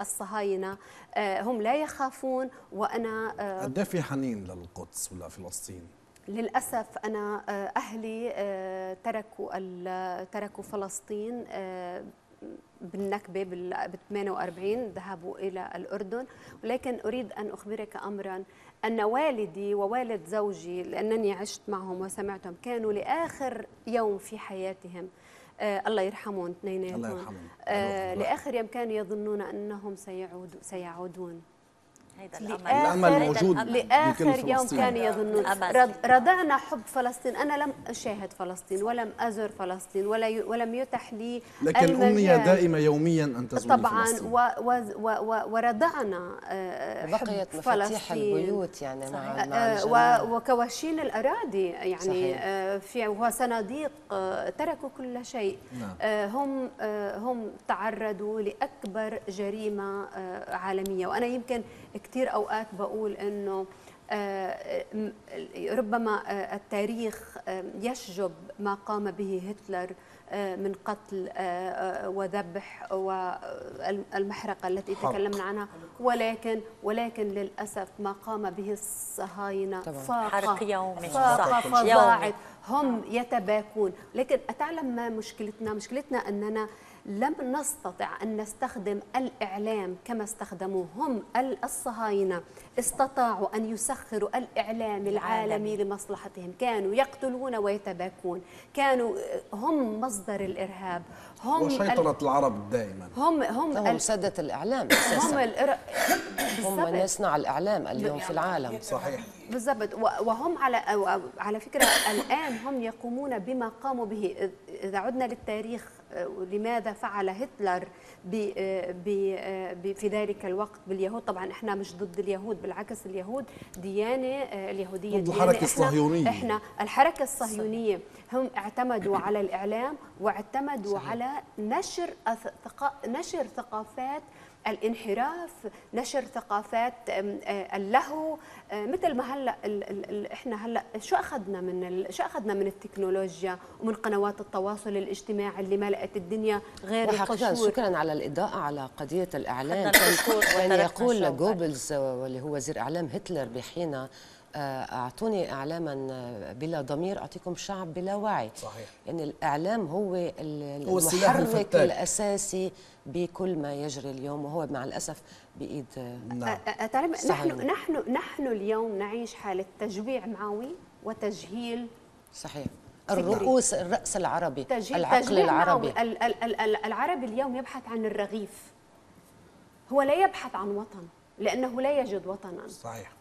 الصهاينة هم لا يخافون وأنا قد في حنين للقدس ولا فلسطين للاسف انا آه، اهلي آه، تركوا تركوا فلسطين آه، بالنكبه بال 48 ذهبوا الى الاردن ولكن اريد ان اخبرك امرا ان والدي ووالد زوجي لانني عشت معهم وسمعتهم كانوا لاخر يوم في حياتهم آه الله يرحمهم اثنيناتهم الله يرحمهم آه لاخر يوم كانوا يظنون انهم سيعودوا سيعودون هذا الامل الامل موجود لاخر يوم كان يظنون رضعنا حب فلسطين انا لم اشاهد فلسطين ولم ازر فلسطين ولا ولم يتح لي لكن امنيه دائمه يوميا ان تزور طبعا و و و و ورضعنا آه، بقيت مفاتيح البيوت يعني مع, مع آه، وكواشين الاراضي يعني صحيح. آه، في وصناديق تركوا كل شيء نعم. هم هم تعرضوا لاكبر جريمه عالميه وانا يمكن كثير اوقات بقول انه ربما التاريخ يشجب ما قام به هتلر من قتل وذبح والمحرقه التي تكلمنا عنها ولكن ولكن للاسف ما قام به الصهاينه فاق حرق يومي فظاعت هم يتباكون لكن اتعلم ما مشكلتنا مشكلتنا اننا لم نستطع أن نستخدم الإعلام كما استخدموه هم الصهاينة استطاعوا أن يسخروا الإعلام العالمي لمصلحتهم كانوا يقتلون ويتباكون كانوا هم مصدر الإرهاب هم وشيطنة ال... العرب دائما هم هم هم ال... سدة الإعلام هم الإر... هم من يصنع الإعلام اليوم في العالم صحيح بالضبط وهم على على فكرة الآن هم يقومون بما قاموا به إذا عدنا للتاريخ لماذا فعل هتلر آه، آه، ب... في ذلك الوقت باليهود طبعا احنا مش ضد اليهود بالعكس اليهود ديانه آه، اليهوديه ضد الحركه الصهيونيه احنا الحركه الصهيونيه هم اعتمدوا على الاعلام واعتمدوا صحيح. على نشر نشر ثقافات الانحراف نشر ثقافات اللهو مثل ما هلا احنا هلا شو اخذنا من شو اخذنا من التكنولوجيا ومن قنوات التواصل الاجتماعي اللي ملأت الدنيا غير القشور شكرا على الاضاءه على قضيه الاعلام كان يقول جوبلز واللي هو وزير اعلام هتلر بحينها آه، اعطوني اعلاما آه، بلا ضمير اعطيكم شعب بلا وعي صحيح ان يعني الاعلام هو المحرك الاساسي بكل ما يجري اليوم وهو مع الاسف بايد آه، نعم نحن نحن نحن اليوم نعيش حاله تجويع معوي وتجهيل صحيح الرؤوس الراس العربي تجهيل العقل تجهيل العربي ال العربي اليوم يبحث عن الرغيف هو لا يبحث عن وطن لانه لا يجد وطنا صحيح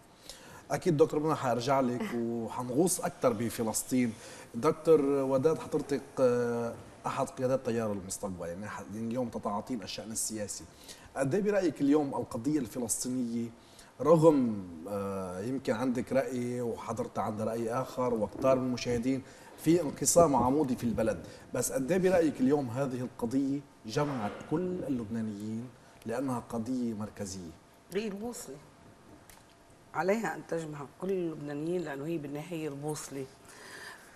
اكيد دكتور منى حارجع لك وحنغوص اكثر بفلسطين دكتور وداد حضرتك آه، احد قيادات تيار المستقبل يعني, يعني اليوم تتعاطين الشان السياسي قد إيه برايك اليوم القضيه الفلسطينيه رغم آه، يمكن عندك راي وحضرت عندها راي اخر وكثار من المشاهدين في انقسام عمودي في البلد بس قد إيه برايك اليوم هذه القضيه جمعت كل اللبنانيين لانها قضيه مركزيه غير موصله عليها ان تجمع كل اللبنانيين لانه هي بالنهايه البوصله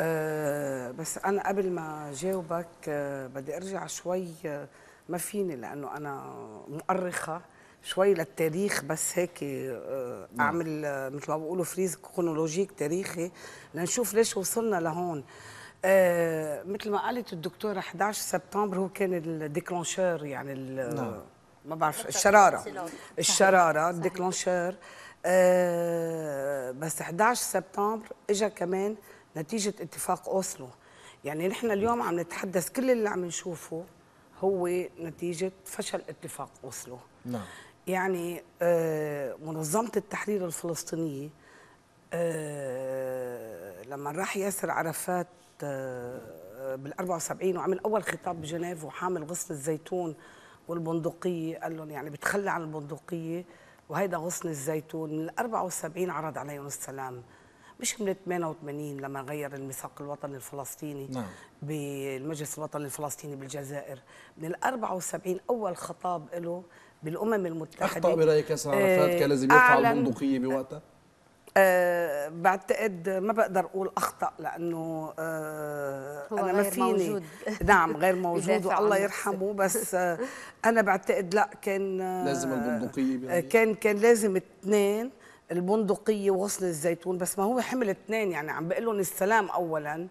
أه بس انا قبل ما جاوبك أه بدي ارجع شوي أه ما فيني لانه انا مؤرخه شوي للتاريخ بس هيك آه، نعم. اعمل آه، مثل ما بيقولوا فريز كرونولوجيك تاريخي لنشوف ليش وصلنا لهون آه، مثل ما قالت الدكتوره 11 سبتمبر هو كان الديكلونشور يعني نعم. ما بعرف الشراره الشراره الديكلونشور آه، بس 11 سبتمبر اجى كمان نتيجه اتفاق اوسلو يعني نحن اليوم عم نتحدث كل اللي عم نشوفه هو نتيجه فشل اتفاق اوسلو نعم يعني آه، منظمه التحرير الفلسطينيه آه، لما راح ياسر عرفات بال 74 وعمل اول خطاب بجنيف وحامل غصن الزيتون والبندقيه قال لهم يعني بتخلى عن البندقيه وهيدا غصن الزيتون من 74 عرض عليهم السلام مش من 88 لما غير الميثاق الوطني الفلسطيني نعم. بالمجلس الوطني الفلسطيني بالجزائر من 74 اول خطاب له بالامم المتحده اخطا برايك يا ساره عرفات كان لازم يرفع البندقيه بوقتها آه، بعتقد ما بقدر اقول اخطا لانه آه، هو انا ما فيني موجود. نعم غير موجود والله يرحمه بس آه، انا بعتقد لا كان لازم البندقيه كان كان لازم اثنين البندقيه وغصن الزيتون بس ما هو حمل اثنين يعني عم بقول لهم السلام اولا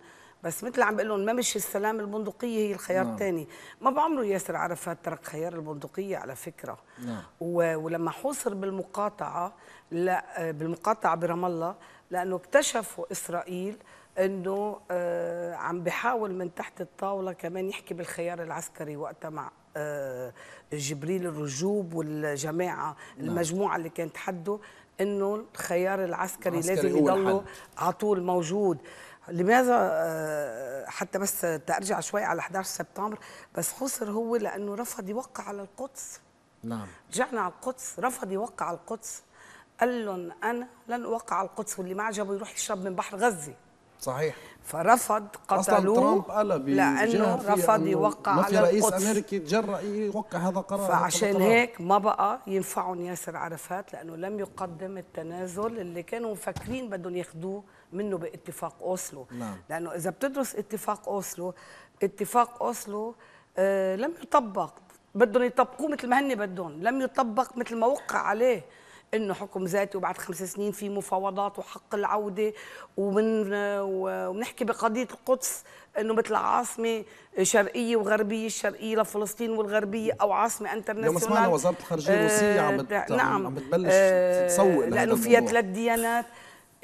بس مثل عم بقول لهم ما مش السلام البندقيه هي الخيار الثاني نعم. ما بعمره ياسر عرفات ترك خيار البندقيه على فكره نعم. ولما حوصر بالمقاطعه لا بالمقاطعه برام الله لانه اكتشفوا اسرائيل انه آه عم بحاول من تحت الطاوله كمان يحكي بالخيار العسكري وقتها مع آه جبريل الرجوب والجماعه نعم. المجموعه اللي كانت حده انه الخيار العسكري لازم يضلوا على طول موجود لماذا آه، حتى بس ترجع شوي على 11 سبتمبر بس خسر هو لانه رفض يوقع على القدس نعم رجعنا على القدس رفض يوقع على القدس قال لهم انا لن اوقع على القدس واللي ما عجبه يروح يشرب من بحر غزه صحيح فرفض قتلوه اصلا ترامب قلب لانه رفض يوقع على القدس ما في رئيس امريكي تجرأ يوقع هذا القرار فعشان هيك ما بقى ينفعهم ياسر عرفات لانه لم يقدم التنازل اللي كانوا مفكرين بدهم ياخذوه منه باتفاق أوسلو نعم. لأنه إذا بتدرس اتفاق أوسلو اتفاق أوسلو آه لم يطبق بدهم يطبقوه مثل ما هن بدهم لم يطبق مثل ما وقع عليه انه حكم ذاتي وبعد خمس سنين في مفاوضات وحق العوده ومن وبنحكي بقضيه القدس انه مثل عاصمه شرقيه وغربيه الشرقيه لفلسطين والغربيه او عاصمه انترناسيونال اليوم سمعنا وزاره الخارجيه الروسيه عم آه، نعم عم بتبلش آه، تسوق لانه فيها ثلاث ديانات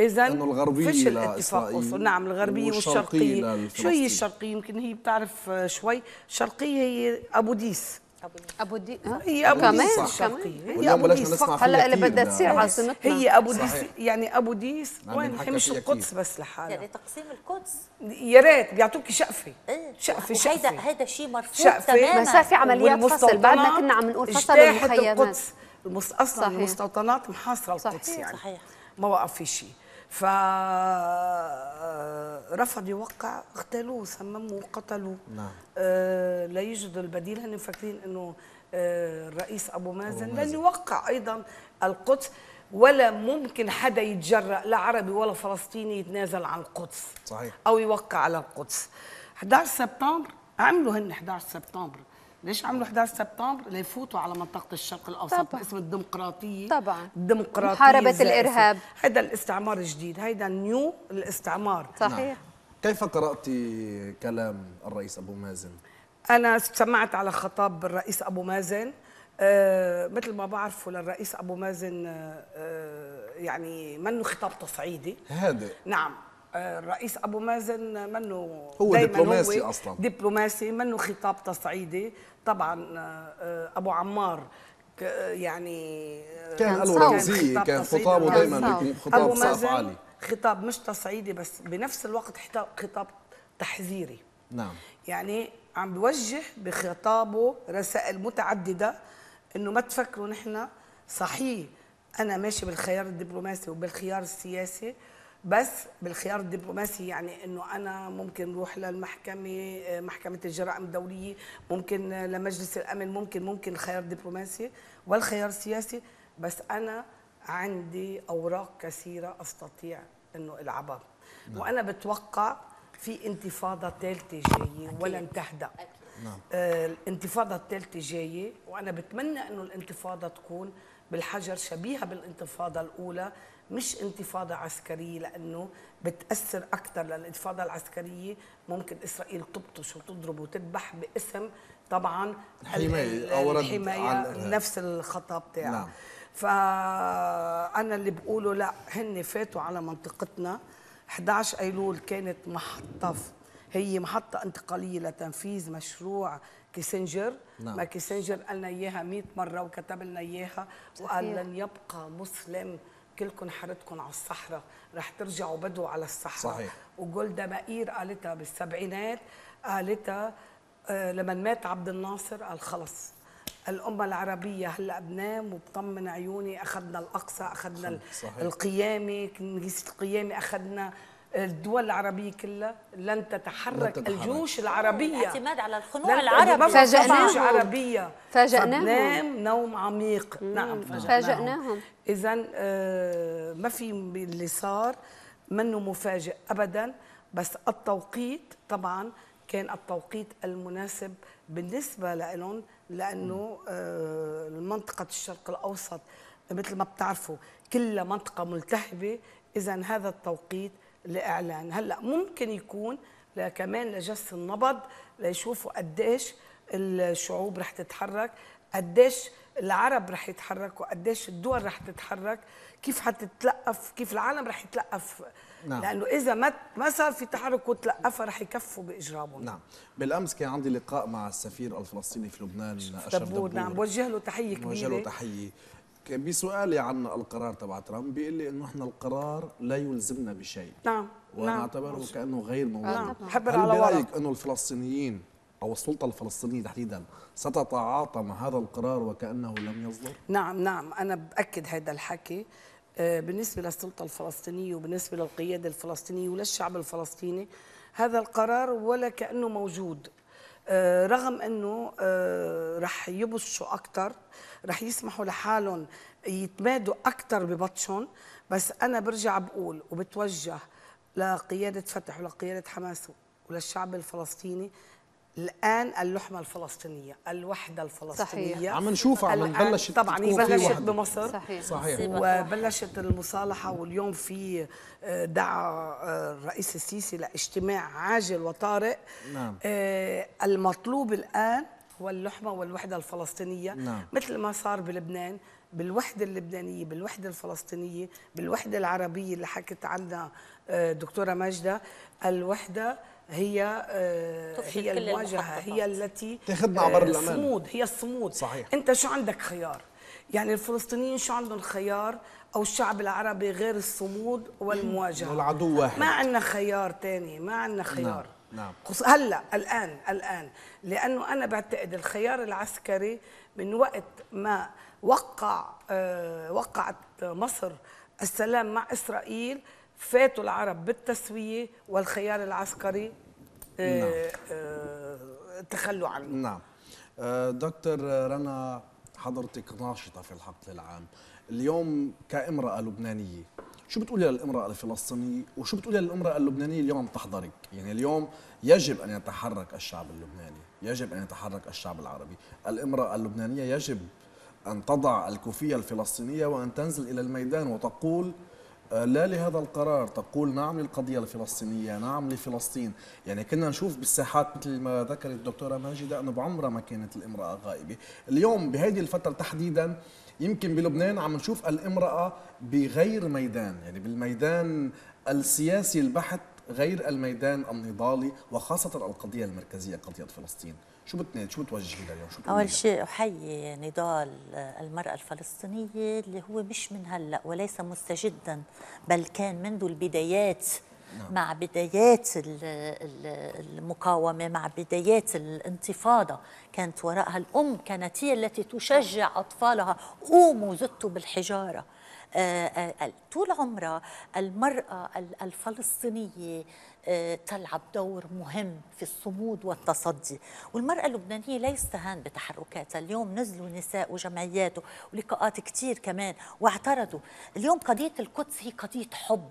اذا فيش الاتفاق اصلا نعم الغربيه والشرقيه شو هي الشرقيه يمكن هي بتعرف شوي الشرقيه هي ابو ديس ابو ديس هي ابو كمان ديس الشرقيه هي ابو ديس هلا اللي بدها تصير عاصمتنا هي ابو ديس يعني ابو ديس يعني وين هي مش القدس بس لحالها يعني تقسيم القدس يا ريت بيعطوك شقفه إيه؟ شقفه شقفه هيدا هيدا شيء مرفوض تماما بس في عمليات فصل بعدنا كنا عم نقول فصل المخيمات القدس اصلا المستوطنات محاصره القدس يعني صحيح ما وقف في شيء فرفض يوقع اغتالوه سمموه وقتلوه نعم. آه، لا يجد البديل هن فاكرين انه آه، الرئيس أبو مازن لن يوقع ايضا القدس ولا ممكن حدا يتجرأ لا عربي ولا فلسطيني يتنازل عن القدس صحيح. او يوقع على القدس 11 سبتمبر عملوا هن 11 سبتمبر ليش عملوا 11 سبتمبر ليفوتوا على منطقه الشرق الاوسط طبعا. باسم الديمقراطيه طبعا الديمقراطيه محاربه الارهاب هذا الاستعمار الجديد هيدا نيو الاستعمار صحيح نعم. كيف قراتي كلام الرئيس ابو مازن انا سمعت على خطاب الرئيس ابو مازن آه مثل ما بعرفوا للرئيس ابو مازن آه, آه، يعني منه خطاب تصعيدي هادئ نعم آه، الرئيس ابو مازن منه هو دبلوماسي هو اصلا دبلوماسي منه خطاب تصعيدي طبعا آه، ابو عمار يعني كان آه، الورزي كان, كان خطابه دائما خطاب سقف عالي خطاب مش تصعيدي بس بنفس الوقت خطاب تحذيري نعم يعني عم بوجه بخطابه رسائل متعدده انه ما تفكروا نحن صحيح انا ماشي بالخيار الدبلوماسي وبالخيار السياسي بس بالخيار الدبلوماسي يعني انه انا ممكن اروح للمحكمه آه، محكمه الجرائم الدوليه ممكن لمجلس الامن ممكن ممكن الخيار الدبلوماسي والخيار السياسي بس انا عندي اوراق كثيره استطيع انه العبها نعم. وانا بتوقع في انتفاضه ثالثه جايه ولن تهدا نعم. آه، الانتفاضه الثالثه جايه وانا بتمنى انه الانتفاضه تكون بالحجر شبيهه بالانتفاضه الاولى مش انتفاضه عسكريه لانه بتاثر اكثر للانتفاضه العسكريه ممكن اسرائيل تبطش وتضرب وتذبح باسم طبعا الحمايه او الحمايه نفس الخطا بتاعها نعم. فانا اللي بقوله لا هن فاتوا على منطقتنا 11 ايلول كانت محطه هي محطة انتقالية لتنفيذ مشروع كيسنجر نعم. ما كيسنجر قالنا إياها 100 مرة وكتب لنا إياها وقال لن يبقى مسلم كلكم حارتكم على الصحراء رح ترجعوا بدو على الصحراء صحيح وجولدا مائير قالتها بالسبعينات قالتها آه لما مات عبد الناصر قال خلص الأمة العربية هلا بنام وبطمن عيوني أخذنا الأقصى أخذنا القيامة كنيسة القيامة أخذنا الدول العربية كلها لن تتحرك, لن الجيوش العربية الاعتماد على الخنوع العربي فاجأناهم عربية فاجأناهم نوم عميق مم. نعم فاجأناهم إذا آه ما في اللي صار منه مفاجئ أبدا بس التوقيت طبعا كان التوقيت المناسب بالنسبة لهم لأنه آه منطقة الشرق الأوسط مثل ما بتعرفوا كلها منطقة ملتهبة إذا هذا التوقيت لاعلان هلا ممكن يكون كمان لجس النبض ليشوفوا قديش الشعوب رح تتحرك قديش العرب رح يتحركوا قديش الدول رح تتحرك كيف حتتلقف كيف العالم رح يتلقف نعم. لانه اذا ما ما صار في تحرك وتلقفها رح يكفوا باجرامهم نعم بالامس كان عندي لقاء مع السفير الفلسطيني في لبنان اشرف دبور, نعم، دبور. نعم بوجه له تحيه كبيره بوجه له تحيه كان بسؤالي عن القرار تبع ترامب بيقول لي انه احنا القرار لا يلزمنا بشيء نعم وانا نعم. اعتبره كانه غير موضوع نعم. هل برايك انه الفلسطينيين أو السلطة الفلسطينية تحديدا ستتعاطى مع هذا القرار وكأنه لم يصدر؟ نعم نعم أنا بأكد هذا الحكي آه، بالنسبة للسلطة الفلسطينية وبالنسبة للقيادة الفلسطينية وللشعب الفلسطيني هذا القرار ولا كأنه موجود آه، رغم أنه آه، رح يبصوا أكثر رح يسمحوا لحالهم يتمادوا اكثر ببطشهم بس انا برجع بقول وبتوجه لقياده فتح ولقياده حماس وللشعب الفلسطيني الان اللحمه الفلسطينيه الوحده الفلسطينيه صحيح. عم نشوفها عم نبلش طبعا هي بلشت بمصر صحيح. صحيح وبلشت المصالحه واليوم في آه، دعا آه، الرئيس السيسي لاجتماع عاجل وطارئ نعم. آه، المطلوب الان واللحمة والوحدة الفلسطينية نعم. مثل ما صار بلبنان بالوحدة اللبنانية بالوحدة الفلسطينية بالوحدة العربية اللي حكت عنها آه، دكتورة ماجدة الوحدة هي آه، هي المواجهة هي التي تاخذنا عبر آه، الأمان الصمود هي الصمود صحيح. أنت شو عندك خيار يعني الفلسطينيين شو عندهم خيار او الشعب العربي غير الصمود والمواجهه والعدو واحد ما عندنا خيار ثاني ما عندنا خيار نعم. نعم هلا الان الان لانه انا بعتقد الخيار العسكري من وقت ما وقع آه، وقعت مصر السلام مع اسرائيل فاتوا العرب بالتسويه والخيار العسكري آه، نعم. آه، تخلوا عنه نعم دكتور رنا حضرتك ناشطه في الحقل العام اليوم كامراه لبنانيه شو بتقولي للامرأة الفلسطينية وشو بتقولي للامرأة اللبنانية اليوم تحضرك يعني اليوم يجب أن يتحرك الشعب اللبناني يجب أن يتحرك الشعب العربي الامرأة اللبنانية يجب أن تضع الكوفية الفلسطينية وأن تنزل إلى الميدان وتقول آه، لا لهذا القرار تقول نعم للقضية الفلسطينية نعم لفلسطين يعني كنا نشوف بالساحات مثل ما ذكرت الدكتورة ماجدة أنه بعمرها ما كانت الامرأة غائبة اليوم بهذه الفترة تحديدا يمكن بلبنان عم نشوف الامرأة بغير ميدان يعني بالميدان السياسي البحت غير الميدان النضالي وخاصة القضية المركزية قضية فلسطين شو بتنادي شو بتوجهي لها اليوم شو أول شيء أحيي نضال المرأة الفلسطينية اللي هو مش من هلأ وليس مستجدا بل كان منذ البدايات نعم. مع بدايات المقاومة مع بدايات الانتفاضة كانت وراءها الأم كانت هي التي تشجع أطفالها قوموا زدتوا بالحجارة آه، آه، طول عمرها المرأة الفلسطينية آه، تلعب دور مهم في الصمود والتصدي والمرأة اللبنانية لا يستهان بتحركاتها اليوم نزلوا نساء وجمعيات ولقاءات كتير كمان واعترضوا اليوم قضية القدس هي قضية حب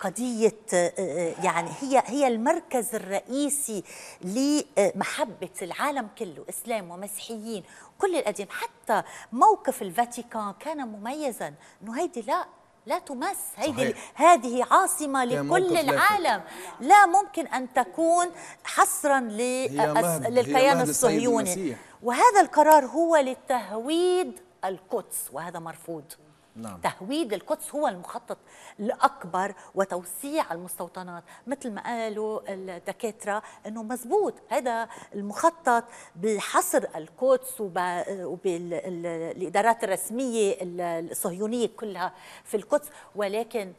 قضية آه، آه، يعني هي هي المركز الرئيسي لمحبة العالم كله إسلام ومسيحيين كل الأديان حتى موقف الفاتيكان كان مميزا أنه هيدي لا لا تمس هيدي هذه عاصمة لكل العالم لا ممكن أن تكون حصرا آه، للكيان الصهيوني وهذا القرار هو للتهويد القدس وهذا مرفوض نعم. تهويد القدس هو المخطط الأكبر وتوسيع المستوطنات مثل ما قالوا الدكاترة أنه مزبوط هذا المخطط بحصر القدس وبالإدارات الرسمية الصهيونية كلها في القدس ولكن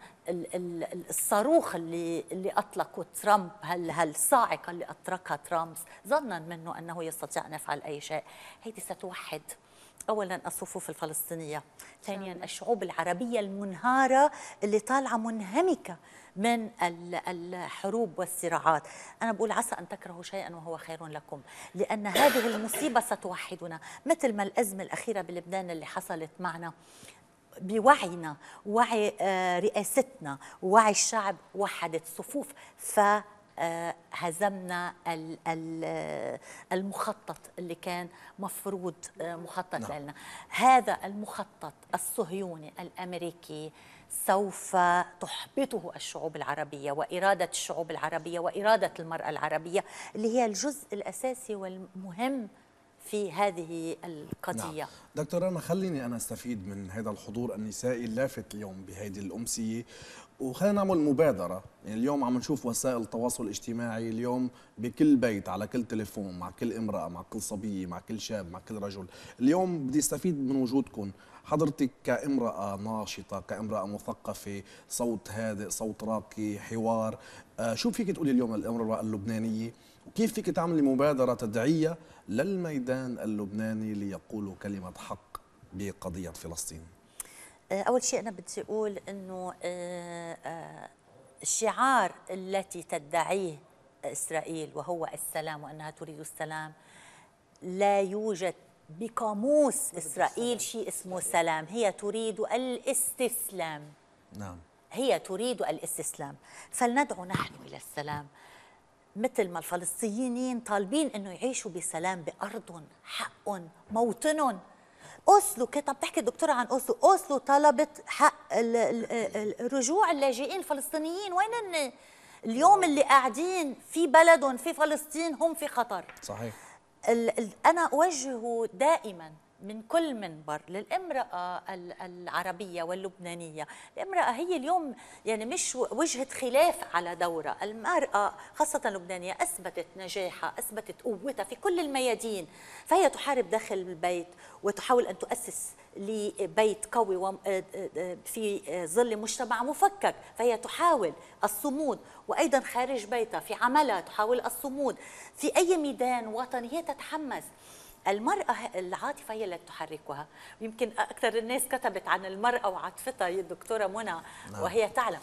الصاروخ اللي اللي اطلقه ترامب هل هالصاعقه اللي اطلقها ترامب ظنا منه انه يستطيع ان يفعل اي شيء هيدي ستوحد اولا الصفوف الفلسطينيه ثانيا الشعوب العربيه المنهاره اللي طالعه منهمكه من الحروب والصراعات أنا بقول عسى أن تكرهوا شيئا وهو خير لكم لأن هذه المصيبة ستوحدنا مثل ما الأزمة الأخيرة بلبنان اللي حصلت معنا بوعينا وعي آه، رئاستنا وعي الشعب وحدت صفوف ف آه، هزمنا آه، المخطط اللي كان مفروض آه، مخطط نعم. لنا هذا المخطط الصهيوني الأمريكي سوف تحبطه الشعوب العربية وإرادة الشعوب العربية وإرادة المرأة العربية اللي هي الجزء الأساسي والمهم في هذه القضية نعم. دكتور أنا خليني أنا أستفيد من هذا الحضور النسائي اللافت اليوم بهذه الأمسية وخلينا نعمل مبادره يعني اليوم عم نشوف وسائل التواصل الاجتماعي اليوم بكل بيت على كل تليفون مع كل امراه مع كل صبيه مع كل شاب مع كل رجل اليوم بدي استفيد من وجودكم حضرتك كامراه ناشطه كامراه مثقفه صوت هادئ صوت راقي حوار آه شو فيك تقولي اليوم للامراه اللبنانيه وكيف فيك تعملي مبادره تدعيه للميدان اللبناني ليقولوا كلمه حق بقضيه فلسطين آه، اول شيء انا بدي اقول انه آه، آه، الشعار التي تدعيه اسرائيل وهو السلام وانها تريد السلام لا يوجد بقاموس اسرائيل شيء اسمه سلام هي تريد الاستسلام نعم هي تريد الاستسلام فلندعو نحن الى السلام مثل ما الفلسطينيين طالبين انه يعيشوا بسلام بارضهم حقهم موطنهم اوسلو عم تحكي الدكتوره عن اوسلو اوسلو طلبت حق رجوع اللاجئين الفلسطينيين وين اليوم آه. اللي قاعدين في بلدهم في فلسطين هم في خطر صحيح انا اوجه دائما من كل منبر للامرأة العربية واللبنانية الامرأة هي اليوم يعني مش وجهة خلاف على دورها المرأة خاصة اللبنانية أثبتت نجاحها أثبتت قوتها في كل الميادين فهي تحارب داخل البيت وتحاول أن تؤسس لبيت قوي آه، آه، آه، في ظل مجتمع مفكك فهي تحاول الصمود وأيضا خارج بيتها في عملها تحاول الصمود في أي ميدان وطني هي تتحمس المرأة العاطفة هي اللي تحركها يمكن أكثر الناس كتبت عن المرأة وعاطفتها هي الدكتورة منى نعم. وهي تعلم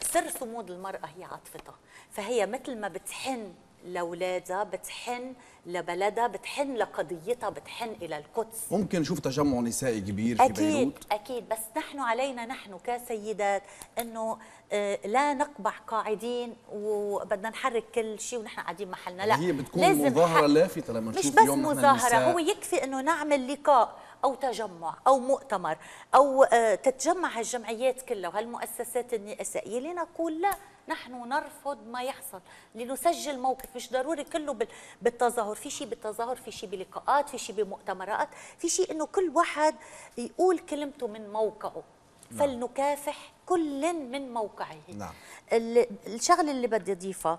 سر صمود المرأة هي عاطفتها فهي مثل ما بتحن لاولادها بتحن لبلدها بتحن لقضيتها بتحن الى القدس ممكن نشوف تجمع نسائي كبير أكيد في بيروت اكيد بس نحن علينا نحن كسيدات انه آه، لا نقبع قاعدين وبدنا نحرك كل شيء ونحن قاعدين محلنا لا هي بتكون مظاهره لافته لما نشوف مش بس مظاهره هو يكفي انه نعمل لقاء أو تجمع أو مؤتمر أو آه، تتجمع هالجمعيات كلها وهالمؤسسات النسائية لنقول لا نحن نرفض ما يحصل لنسجل موقف مش ضروري كله بالتظاهر في شيء بالتظاهر في شيء بلقاءات في شيء بمؤتمرات في شيء انه كل واحد يقول كلمته من موقعه نعم. فلنكافح كل من موقعه نعم. الشغله اللي بدي اضيفه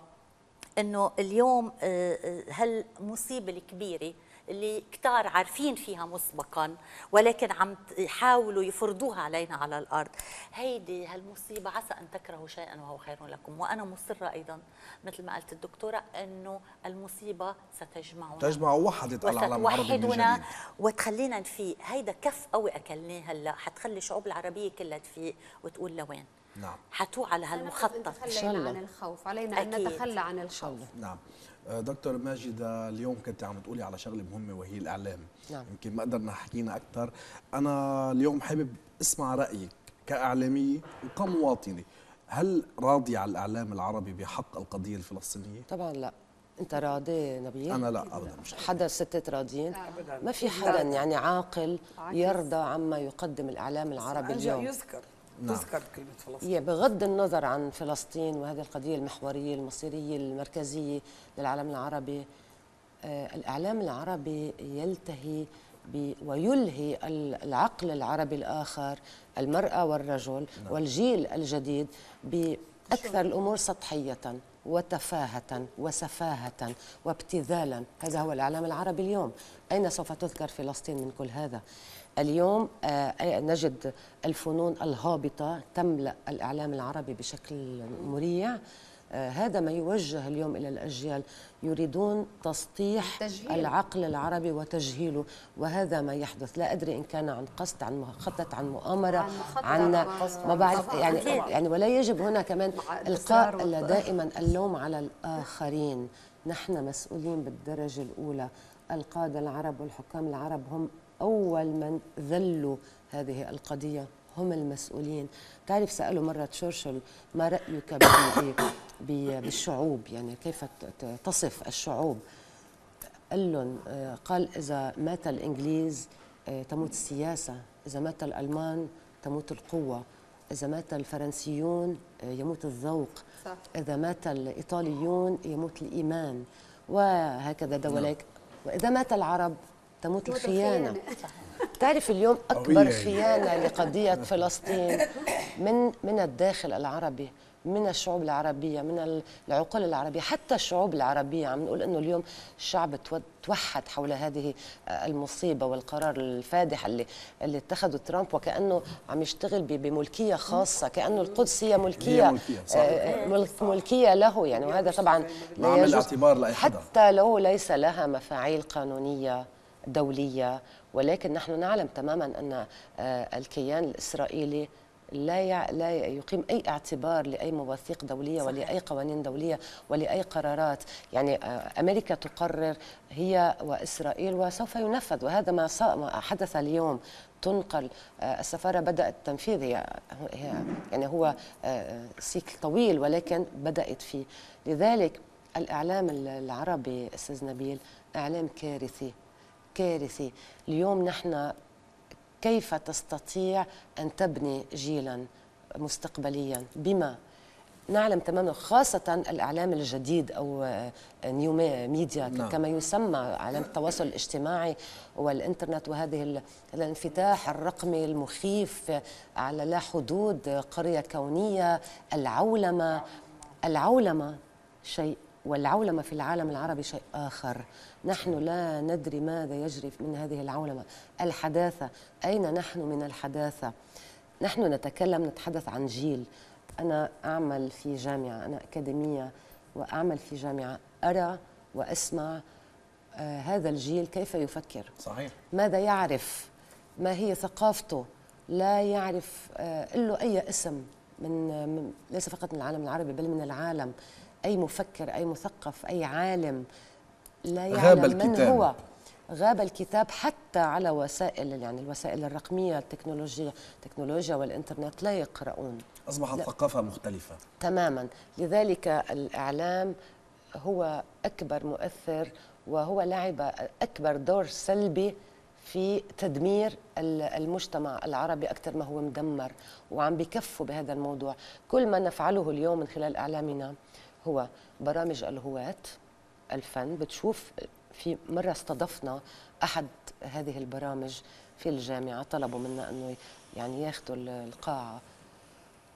انه اليوم آه، آه، هالمصيبه الكبيره اللي كتار عارفين فيها مسبقا ولكن عم يحاولوا يفرضوها علينا على الارض هيدي هالمصيبه عسى ان تكرهوا شيئا وهو خير لكم وانا مصره ايضا مثل ما قالت الدكتوره انه المصيبه ستجمعنا تجمع وحدت العالم العربي من وتخلينا نفيق هيدا كف قوي اكلناه هلا حتخلي الشعوب العربيه كلها تفيق وتقول لوين نعم حتوع على هالمخطط ان شاء الله عن الخوف علينا أكيد. ان نتخلى عن الخوف نعم آه، دكتور ماجدة آه، اليوم كنت عم تقولي على شغلة مهمة وهي الإعلام نعم. يمكن ما قدرنا حكينا أكثر أنا اليوم حابب أسمع رأيك كإعلامية وكمواطنة هل راضي على الإعلام العربي بحق القضية الفلسطينية؟ طبعا لا انت راضي نبيل؟ انا لا ابدا مش حدا ستة راضيين؟ ما في حدا يعني عاقل يرضى عما يقدم الاعلام العربي اليوم يذكر نعم. تذكر كلمة فلسطين بغض النظر عن فلسطين وهذه القضية المحورية المصيرية المركزية للعالم العربي آه، الإعلام العربي يلتهي ويلهي العقل العربي الآخر المرأة والرجل نعم. والجيل الجديد بأكثر الأمور سطحية وتفاهة وسفاهة وابتذالا هذا هو الإعلام العربي اليوم أين سوف تذكر فلسطين من كل هذا؟ اليوم آه، نجد الفنون الهابطة تملأ الإعلام العربي بشكل مريع آه، هذا ما يوجه اليوم إلى الأجيال يريدون تسطيح تجهيل. العقل العربي وتجهيله وهذا ما يحدث لا أدري إن كان عن قصد عن مخطط عن مؤامرة عن, مخطط عن, عن ما بعرف يعني, يعني, يعني ولا يجب هنا كمان إلقاء دائما اللوم على الآخرين نحن مسؤولين بالدرجة الأولى القادة العرب والحكام العرب هم أول من ذلوا هذه القضية هم المسؤولين تعرف سألوا مرة تشرشل ما رأيك بالشعوب يعني كيف تصف الشعوب قال لهم آه، قال إذا مات الإنجليز آه، تموت السياسة إذا مات الألمان تموت القوة إذا مات الفرنسيون آه، يموت الذوق صح. إذا مات الإيطاليون يموت الإيمان وهكذا دولك نعم. وإذا مات العرب تموت الخيانه تعرف اليوم اكبر خيانه لقضيه فلسطين من من الداخل العربي من الشعوب العربيه من العقول العربيه حتى الشعوب العربيه عم نقول انه اليوم الشعب توحد حول هذه آه، المصيبه والقرار الفادح اللي اللي اتخذه ترامب وكانه عم يشتغل بملكيه خاصه كانه القدس هي ملكيه ملكيه, صحيح. آه، آه، ملكيه له يعني وهذا طبعا لا يجوز حتى لو ليس لها مفاعيل قانونيه دولية ولكن نحن نعلم تماما أن آه، الكيان الإسرائيلي لا لا يقيم اي اعتبار لاي مواثيق دوليه صحيح. ولاي قوانين دوليه ولاي قرارات يعني آه، امريكا تقرر هي واسرائيل وسوف ينفذ وهذا ما حدث اليوم تنقل آه، السفاره بدات تنفيذ يعني هو سيكل طويل ولكن بدات فيه لذلك الاعلام العربي استاذ نبيل اعلام كارثي كارثه اليوم نحن كيف تستطيع ان تبني جيلا مستقبليا بما نعلم تماما خاصة الإعلام الجديد أو نيو ميديا نعم. كما يسمى إعلام التواصل الاجتماعي والإنترنت وهذه الانفتاح الرقمي المخيف على لا حدود قرية كونية العولمة العولمة شيء والعولمة في العالم العربي شيء آخر نحن لا ندري ماذا يجري من هذه العولمة الحداثة أين نحن من الحداثة نحن نتكلم نتحدث عن جيل أنا أعمل في جامعة أنا أكاديمية وأعمل في جامعة أرى وأسمع آه هذا الجيل كيف يفكر صحيح ماذا يعرف ما هي ثقافته لا يعرف آه له أي اسم من, آه، من ليس فقط من العالم العربي بل من العالم اي مفكر اي مثقف اي عالم لا يعلم غاب الكتاب. من هو غاب الكتاب حتى على وسائل يعني الوسائل الرقميه التكنولوجيا التكنولوجيا والانترنت لا يقرؤون اصبحت ثقافه مختلفه تماما لذلك الاعلام هو اكبر مؤثر وهو لعب اكبر دور سلبي في تدمير المجتمع العربي أكثر ما هو مدمر وعم بكفوا بهذا الموضوع كل ما نفعله اليوم من خلال إعلامنا هو برامج الهواة الفن بتشوف في مرة استضفنا أحد هذه البرامج في الجامعة طلبوا منا أنه يعني ياخذوا القاعة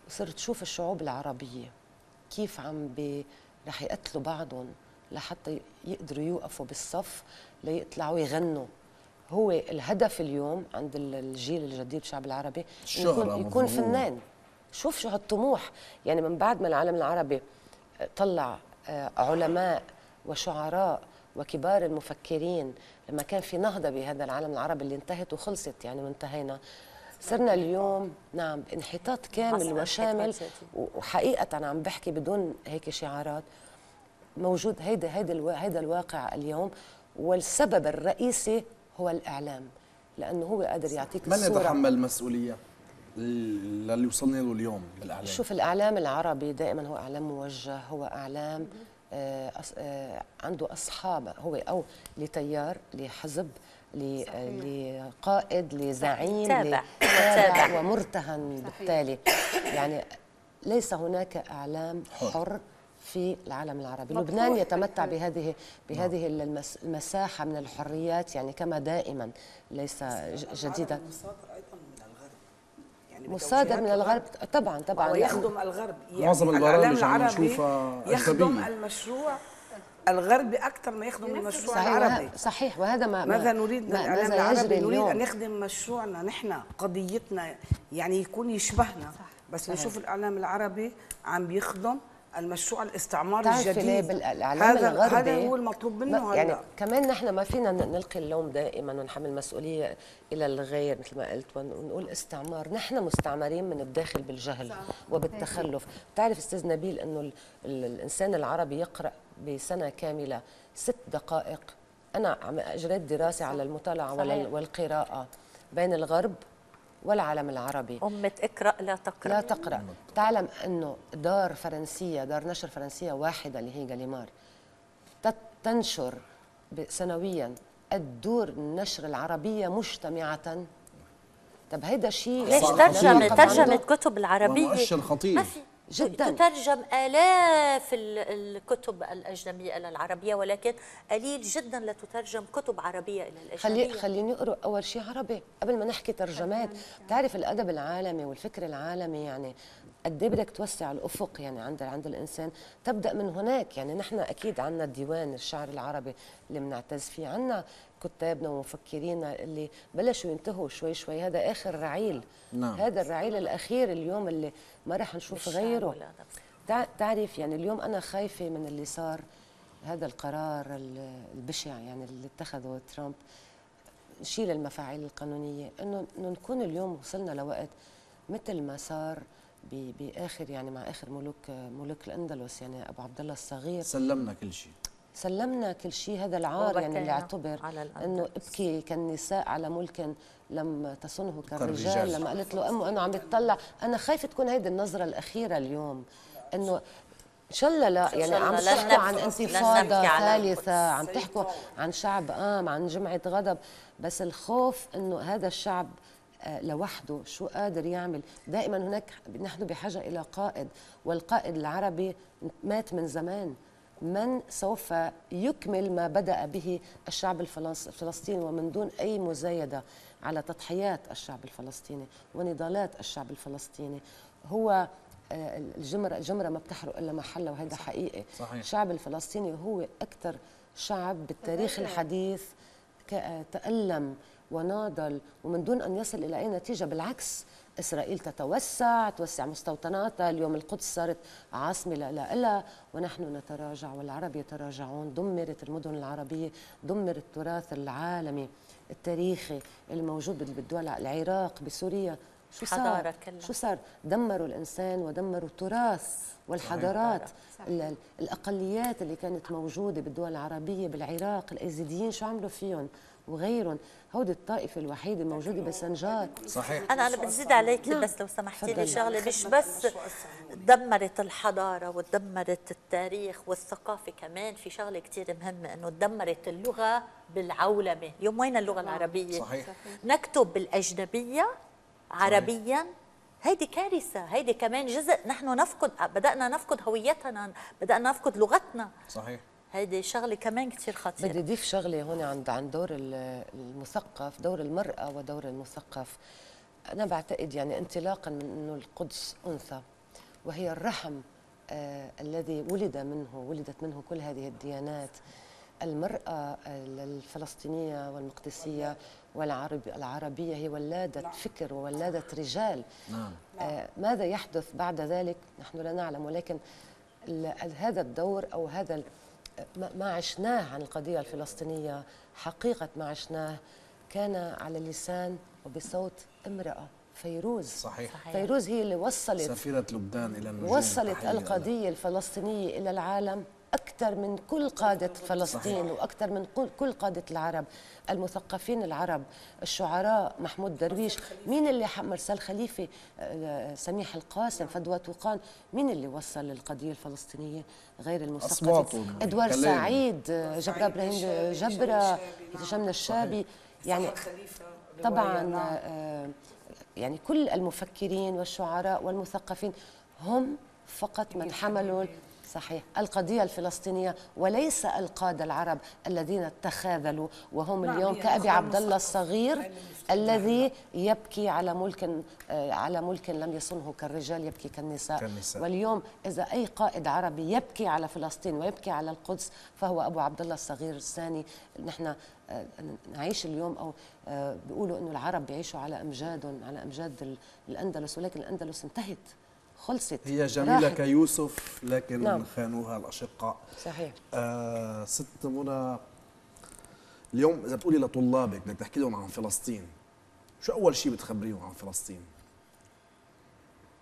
صرت شوف الشعوب العربية كيف عم بي رح يقتلوا بعضهم لحتى يقدروا يوقفوا بالصف ليطلعوا يغنوا هو الهدف اليوم عند الجيل الجديد الشعب العربي يكون, يكون فنان شوف شو هالطموح يعني من بعد ما العالم العربي طلع آه، علماء وشعراء وكبار المفكرين لما كان في نهضة بهذا العالم العربي اللي انتهت وخلصت يعني وانتهينا صرنا اليوم نعم انحطاط كامل وشامل وحقيقة عم بحكي بدون هيك شعارات موجود هيدا هيدا هيدا الواقع اليوم والسبب الرئيسي هو الإعلام لأنه هو قادر يعطيك الصورة من يتحمل المسؤولية؟ للي وصلنا له اليوم بالاعلام شوف الاعلام العربي دائما هو اعلام موجه هو اعلام آه، أص... آه، عنده اصحاب هو او لتيار لحزب لقائد لزعيم تابع تابع ومرتهن صحيح. بالتالي يعني ليس هناك اعلام حر في العالم العربي مطلوب. لبنان يتمتع بهذه بهذه نعم. المساحه من الحريات يعني كما دائما ليس جديدا يعني مصادر من الغرب طبعا طبعا يخدم الغرب يعني معظم البرامج اللي نشوفها يخدم المشروع الغربي اكثر ما يخدم المشروع صحيح العربي صحيح وهذا ما ماذا نريد من الاعلام العربي نريد ان يخدم مشروعنا نحن قضيتنا يعني يكون يشبهنا صح. بس صحيح. نشوف الاعلام العربي عم بيخدم المشروع الاستعمار الجديد بالإعلام هذا الغربي هذا هو المطلوب منه يعني كمان نحن ما فينا نلقي اللوم دائما ونحمل مسؤوليه الى الغير مثل ما قلت ونقول استعمار نحن مستعمرين من الداخل بالجهل وبالتخلف بتعرف استاذ نبيل انه الانسان العربي يقرا بسنه كامله ست دقائق انا عم اجريت دراسه على المطالعه والقراءه بين الغرب والعالم العربي أمة اقرأ لا تقرأ لا تقرأ تعلم أنه دار فرنسية دار نشر فرنسية واحدة اللي هي جاليمار تنشر سنويا الدور النشر العربية مجتمعة طب هيدا شيء ليش ترجمة ترجمة كتب العربية مؤشر خطير ما في جدا تترجم آلاف الكتب الأجنبية إلى العربية ولكن قليل جدا لا تترجم كتب عربية إلى الأجنبية خلي خليني أقرأ أول شيء عربي قبل ما نحكي ترجمات بتعرف الأدب العالمي والفكر العالمي يعني قد ايه بدك توسع الافق يعني عند عند الانسان تبدا من هناك يعني نحن اكيد عندنا الديوان الشعر العربي اللي بنعتز فيه عندنا كتابنا ومفكرينا اللي بلشوا ينتهوا شوي شوي هذا اخر رعيل نعم. هذا الرعيل الاخير اليوم اللي ما راح نشوف غيره تعرف يعني اليوم انا خايفه من اللي صار هذا القرار البشع يعني اللي اتخذه ترامب نشيل المفاعيل القانونيه انه نكون اليوم وصلنا لوقت مثل ما صار باخر يعني مع اخر ملوك ملوك الاندلس يعني ابو عبد الله الصغير سلمنا كل شيء سلمنا كل شيء هذا العار يعني اللي اعتبر انه ابكي كالنساء على ملك لم تصنه كالرجال لما قالت له امه انا عم بتطلع انا خايفه تكون هيدي النظره الاخيره اليوم انه ان شاء الله لا يعني عم تحكوا عن انتفاضه ثالثه عم تحكوا عن شعب قام عن جمعه غضب بس الخوف انه هذا الشعب آه، لوحده شو قادر يعمل دائما هناك نحن بحاجه الى قائد والقائد العربي مات من زمان من سوف يكمل ما بدأ به الشعب الفلسطيني ومن دون أي مزايدة على تضحيات الشعب الفلسطيني ونضالات الشعب الفلسطيني هو الجمرة الجمرة ما بتحرق إلا محلة وهذا حقيقي صحيح. الشعب الفلسطيني هو أكثر شعب بالتاريخ الحديث آه، تألم وناضل ومن دون أن يصل إلى أي نتيجة بالعكس إسرائيل تتوسع توسع مستوطناتها اليوم القدس صارت عاصمة لها ونحن نتراجع والعرب يتراجعون دمرت المدن العربية دمر التراث العالمي التاريخي الموجود بالدول العراق بسوريا شو صار؟ كلها. شو صار؟ دمروا الانسان ودمروا التراث والحضارات صحيح. الاقليات اللي كانت موجوده بالدول العربيه بالعراق الايزيديين شو عملوا فيهم؟ وغيرهم هودي الطائفه الوحيده الموجوده بسنجار صحيح انا انا بتزيد عليك نعم. بس لو سمحتي لي شغله مش بس دمرت الحضاره ودمرت التاريخ والثقافه كمان في شغله كثير مهمه انه دمرت اللغه بالعولمه اليوم وين اللغه نعم. العربيه صحيح. نكتب بالاجنبيه عربيا هيدي كارثة هيدي كمان جزء نحن نفقد بدأنا نفقد هويتنا بدأنا نفقد لغتنا صحيح هيدي شغله كمان كثير خطيره بدي اضيف شغله هون عند عن دور المثقف دور المراه ودور المثقف انا بعتقد يعني انطلاقا من انه القدس انثى وهي الرحم آه الذي ولد منه ولدت منه كل هذه الديانات المرأة الفلسطينية والمقدسية والعربية هي ولادت نعم. فكر وولادت رجال نعم. آه ماذا يحدث بعد ذلك نحن لا نعلم ولكن هذا الدور أو هذا ما عشناه عن القضية الفلسطينية حقيقة ما عشناه كان على لسان وبصوت امرأة فيروز صحيح. فيروز هي اللي وصلت سفيرة لبنان إلى وصلت القضية الفلسطينية إلى العالم أكثر من كل قادة فلسطين وأكثر من كل قادة العرب المثقفين العرب الشعراء محمود درويش مين اللي مرسل خليفة آه، سميح القاسم نعم. فدوى وقان مين اللي وصل للقضية الفلسطينية غير المستقلة إدوار سعيد آه، جبرة إبراهيم جبرة جمنا الشابي نعم. يعني نعم. طبعا آه، يعني كل المفكرين والشعراء والمثقفين هم فقط من حملوا صحيح القضية الفلسطينية وليس القادة العرب الذين تخاذلوا وهم نعم، اليوم كأبي عبد الله الصغير الذي يبكي على ملك آه، على ملك لم يصنه كالرجال يبكي كالنساء, كالنساء. واليوم إذا أي قائد عربي يبكي على فلسطين ويبكي على القدس فهو أبو عبد الله الصغير الثاني نحن آه، نعيش اليوم او آه، بيقولوا انه العرب بيعيشوا على أمجادهم على امجاد الاندلس ولكن الاندلس انتهت خلصت هي جميلة راحت. كيوسف لكن نعم. خانوها الأشقاء صحيح آه ست منى اليوم إذا بتقولي لطلابك بدك تحكي لهم عن فلسطين شو أول شيء بتخبريهم عن فلسطين؟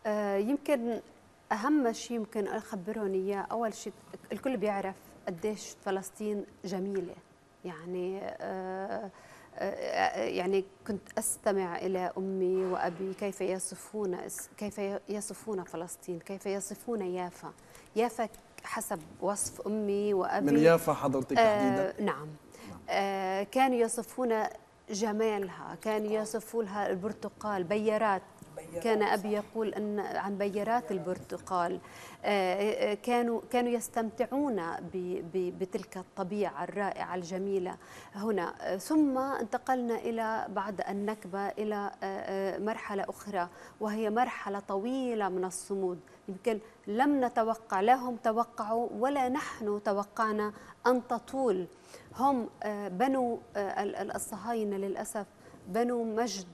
آه يمكن أهم شيء يمكن أخبرهم إياه أول شيء الكل بيعرف قديش فلسطين جميلة يعني آه يعني كنت استمع الى امي وابي كيف يصفون كيف يصفون فلسطين كيف يصفون يافا يافا حسب وصف امي وابي من يافا حضرتك آه تحديدا نعم, نعم. آه كانوا يصفون جمالها كانوا يصفوا لها البرتقال بيارات كان أبي يقول أن عن بيارات البرتقال آه، آه، كانوا كانوا يستمتعون بتلك الطبيعة الرائعة الجميلة هنا آه، ثم انتقلنا إلى بعد النكبة إلى مرحلة أخرى وهي مرحلة طويلة من الصمود يمكن لم نتوقع لا هم توقعوا ولا نحن توقعنا أن تطول هم بنوا الصهاينة للأسف بنوا مجد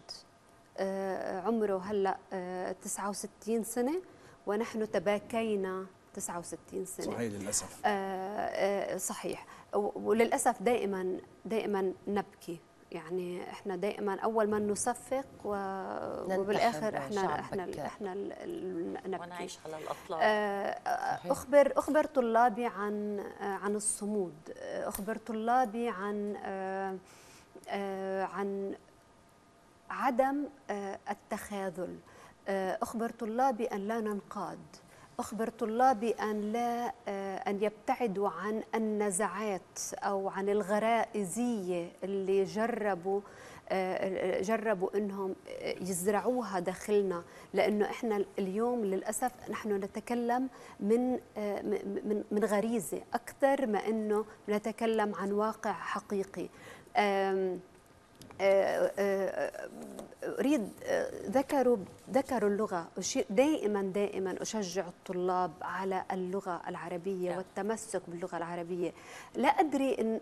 آه، عمره هلا 69 آه، سنه ونحن تباكينا 69 سنه صحيح للاسف آه، صحيح وللاسف دائما دائما نبكي يعني احنا دائما اول ما نصفق وبالاخر احنا احنا احنا نبكي ونعيش على الاطلال اخبر اخبر طلابي عن عن الصمود اخبر طلابي عن عن عدم آه، التخاذل آه، أخبر طلابي أن لا ننقاد أخبر طلابي أن لا آه، أن يبتعدوا عن النزعات أو عن الغرائزية اللي جربوا جربوا انهم يزرعوها داخلنا لانه احنا اليوم للاسف نحن نتكلم من من من غريزه اكثر ما انه نتكلم عن واقع حقيقي اريد ذكروا ذكروا اللغه دائما دائما اشجع الطلاب على اللغه العربيه نعم. والتمسك باللغه العربيه لا ادري ان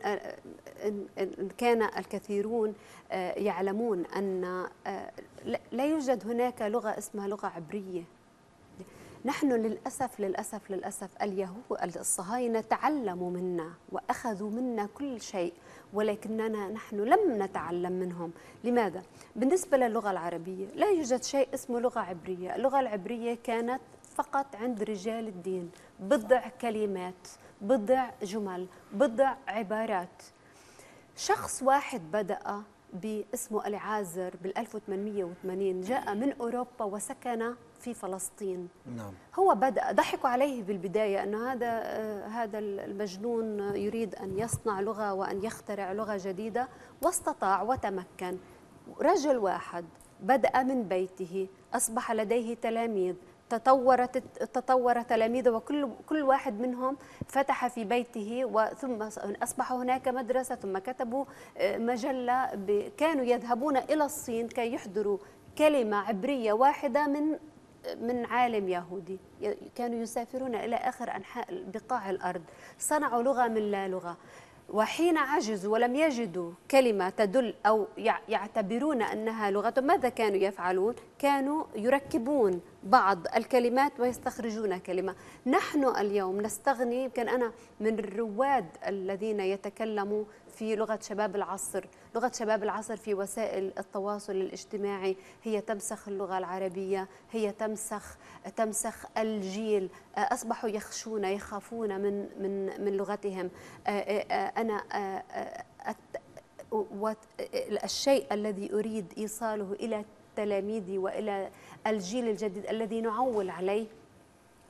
ان كان الكثيرون آه، يعلمون ان آه، لا يوجد هناك لغه اسمها لغه عبريه نحن للأسف للأسف للأسف اليهود الصهاينة تعلموا منا وأخذوا منا كل شيء ولكننا نحن لم نتعلم منهم لماذا؟ بالنسبة للغة العربية لا يوجد شيء اسمه لغة عبرية اللغة العبرية كانت فقط عند رجال الدين بضع كلمات بضع جمل بضع عبارات شخص واحد بدأ باسمه العازر بال 1880 جاء من أوروبا وسكن في فلسطين نعم. هو بدأ ضحكوا عليه بالبداية انه هذا آه، هذا المجنون يريد أن يصنع لغة وأن يخترع لغة جديدة واستطاع وتمكن رجل واحد بدأ من بيته أصبح لديه تلاميذ تطورت تطور تلاميذه وكل كل واحد منهم فتح في بيته وثم اصبح هناك مدرسه ثم كتبوا آه، مجله كانوا يذهبون الى الصين كي يحضروا كلمه عبريه واحده من من عالم يهودي كانوا يسافرون إلى آخر أنحاء بقاع الأرض صنعوا لغة من لا لغة وحين عجزوا ولم يجدوا كلمة تدل أو يعتبرون أنها لغتهم ماذا كانوا يفعلون؟ كانوا يركبون بعض الكلمات ويستخرجون كلمة نحن اليوم نستغني يمكن أنا من الرواد الذين يتكلموا في لغة شباب العصر لغة شباب العصر في وسائل التواصل الاجتماعي هي تمسخ اللغة العربية هي تمسخ تمسخ الجيل آه، أصبحوا يخشون يخافون من من من لغتهم آه، آه، أنا الشيء الذي أريد إيصاله إلى تلاميذي وإلى الجيل الجديد الذي نعول عليه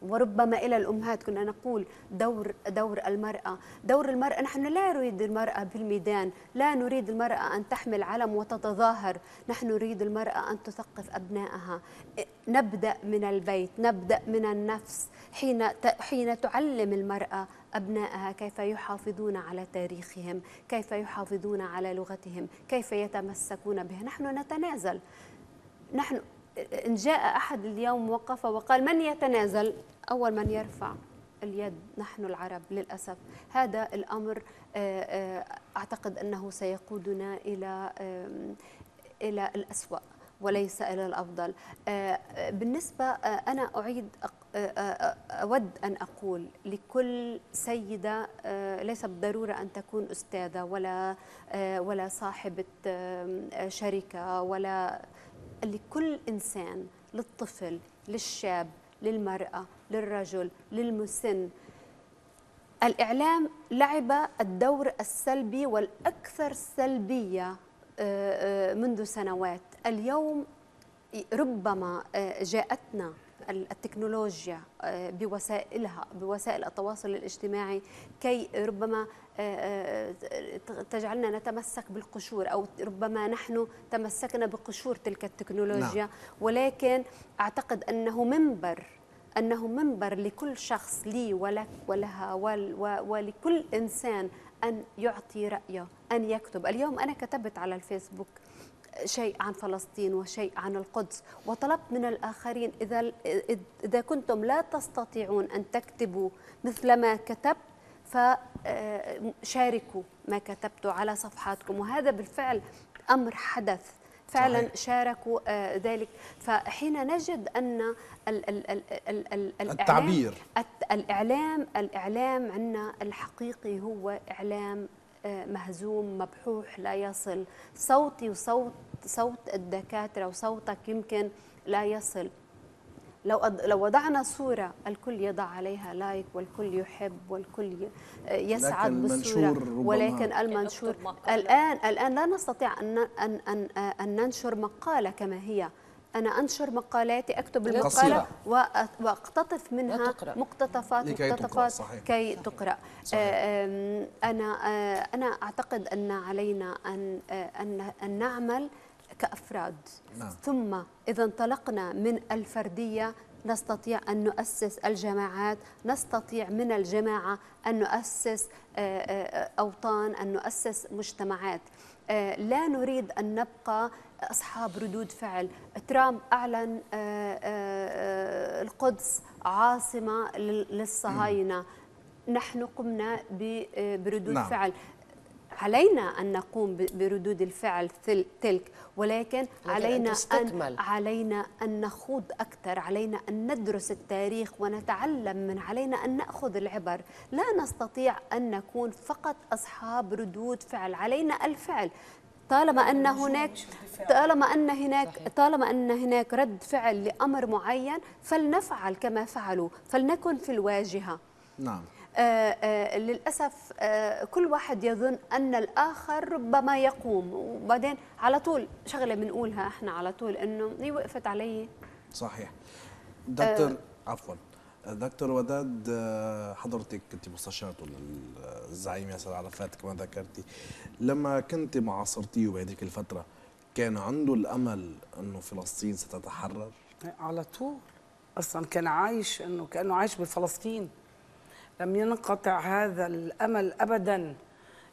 وربما الى الامهات كنا نقول دور دور المراه، دور المراه نحن لا نريد المراه بالميدان، لا نريد المراه ان تحمل علم وتتظاهر، نحن نريد المراه ان تثقف ابنائها، نبدا من البيت، نبدا من النفس، حين حين تعلم المراه أبنائها كيف يحافظون على تاريخهم كيف يحافظون على لغتهم كيف يتمسكون بها نحن نتنازل نحن إن جاء أحد اليوم وقف وقال من يتنازل أول من يرفع اليد نحن العرب للأسف هذا الأمر آه، آه، أعتقد أنه سيقودنا إلى إلى الأسوأ وليس إلى الأفضل آه، بالنسبة أنا أعيد أود أن أقول لكل سيدة ليس بالضرورة أن تكون أستاذة ولا ولا صاحبة شركة ولا لكل إنسان للطفل للشاب للمرأة للرجل للمسن الإعلام لعب الدور السلبي والأكثر سلبية آه، آه، منذ سنوات اليوم ربما آه، جاءتنا التكنولوجيا آه، بوسائلها بوسائل التواصل الاجتماعي كي ربما آه، آه، تجعلنا نتمسك بالقشور او ربما نحن تمسكنا بقشور تلك التكنولوجيا نعم. ولكن اعتقد انه منبر انه منبر لكل شخص لي ولك ولها ول ولكل انسان ان يعطي رايه ان يكتب اليوم انا كتبت على الفيسبوك شيء عن فلسطين وشيء عن القدس وطلبت من الآخرين إذا, إذا كنتم لا تستطيعون أن تكتبوا مثل ما كتبت فشاركوا آه، ما كتبته على صفحاتكم وهذا بالفعل أمر حدث فعلا صحيح. شاركوا آه، ذلك فحين نجد ان الـ الـ الـ الـ ال التعبير الاعلام الاعلام عندنا الحقيقي هو اعلام مهزوم مبحوح لا يصل صوتي وصوت صوت الدكاتره وصوتك يمكن لا يصل لو لو وضعنا صوره الكل يضع عليها لايك والكل يحب والكل يسعد بالصوره ولكن المنشور الان الان لا نستطيع ان ان ان, أن ننشر مقاله كما هي انا انشر مقالاتي اكتب المقاله واقتطف منها مقتطفات مقتطفات كي تقرا آه، انا آه، انا اعتقد ان علينا ان آه، ان, أن نعمل كافراد نعم. ثم اذا انطلقنا من الفرديه نستطيع أن نؤسس الجماعات نستطيع من الجماعة أن نؤسس أوطان أن نؤسس مجتمعات لا نريد أن نبقى أصحاب ردود فعل ترامب أعلن آه، آه، القدس عاصمة للصهاينة نحن قمنا بردود نعم. فعل علينا أن نقوم بردود الفعل تلك ولكن علينا أن, أن علينا أن نخوض أكثر علينا أن ندرس التاريخ ونتعلم من علينا أن نأخذ العبر لا نستطيع أن نكون فقط أصحاب ردود فعل علينا الفعل طالما ان هناك طالما ان هناك طالما ان هناك رد فعل لامر معين فلنفعل كما فعلوا فلنكن في الواجهه نعم آآ آه، آآ آه، للاسف آآ آه، كل واحد يظن ان الاخر ربما يقوم وبعدين على طول شغله بنقولها احنا على طول انه هي وقفت علي صحيح دكتور عفوا دكتور وداد حضرتك كنت مستشارة الزعيم ياسر عرفات كما ذكرتي لما كنت مع صرتيه بهذيك الفترة كان عنده الأمل أنه فلسطين ستتحرر؟ على طول أصلا كان عايش أنه كأنه عايش بفلسطين لم ينقطع هذا الأمل أبدا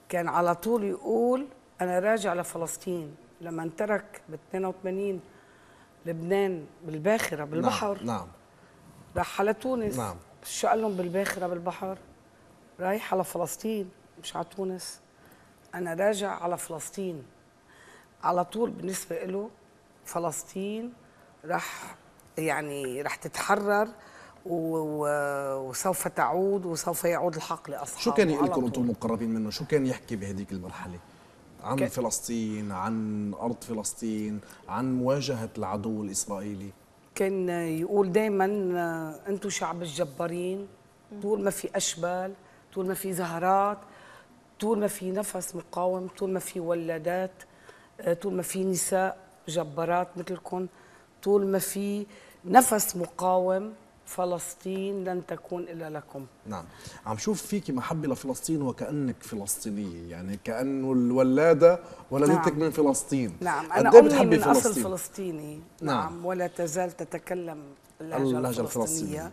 كان على طول يقول أنا راجع لفلسطين لما انترك ب 82 لبنان بالباخرة نعم، بالبحر نعم, نعم. راح على تونس نعم شو قال لهم بالباخره بالبحر رايح على فلسطين مش على تونس انا راجع على فلسطين على طول بالنسبه له فلسطين راح يعني راح تتحرر وسوف تعود وسوف يعود الحق لاصحابه شو كان يقول لكم انتم المقربين منه شو كان يحكي بهذيك المرحله عن ك... فلسطين عن ارض فلسطين عن مواجهه العدو الاسرائيلي كان يقول دايما انتم شعب الجبارين طول ما في اشبال طول ما في زهرات طول ما في نفس مقاوم طول ما في ولادات طول ما في نساء جبارات مثلكم طول ما في نفس مقاوم فلسطين لن تكون إلا لكم نعم عم شوف فيك محبة لفلسطين وكأنك فلسطينية يعني كأنه الولادة ولدتك نعم. من فلسطين نعم أنا إيه أمي من فلسطين. أصل فلسطيني نعم. نعم ولا تزال تتكلم اللهجة, اللهجة الفلسطينية, الفلسطينية.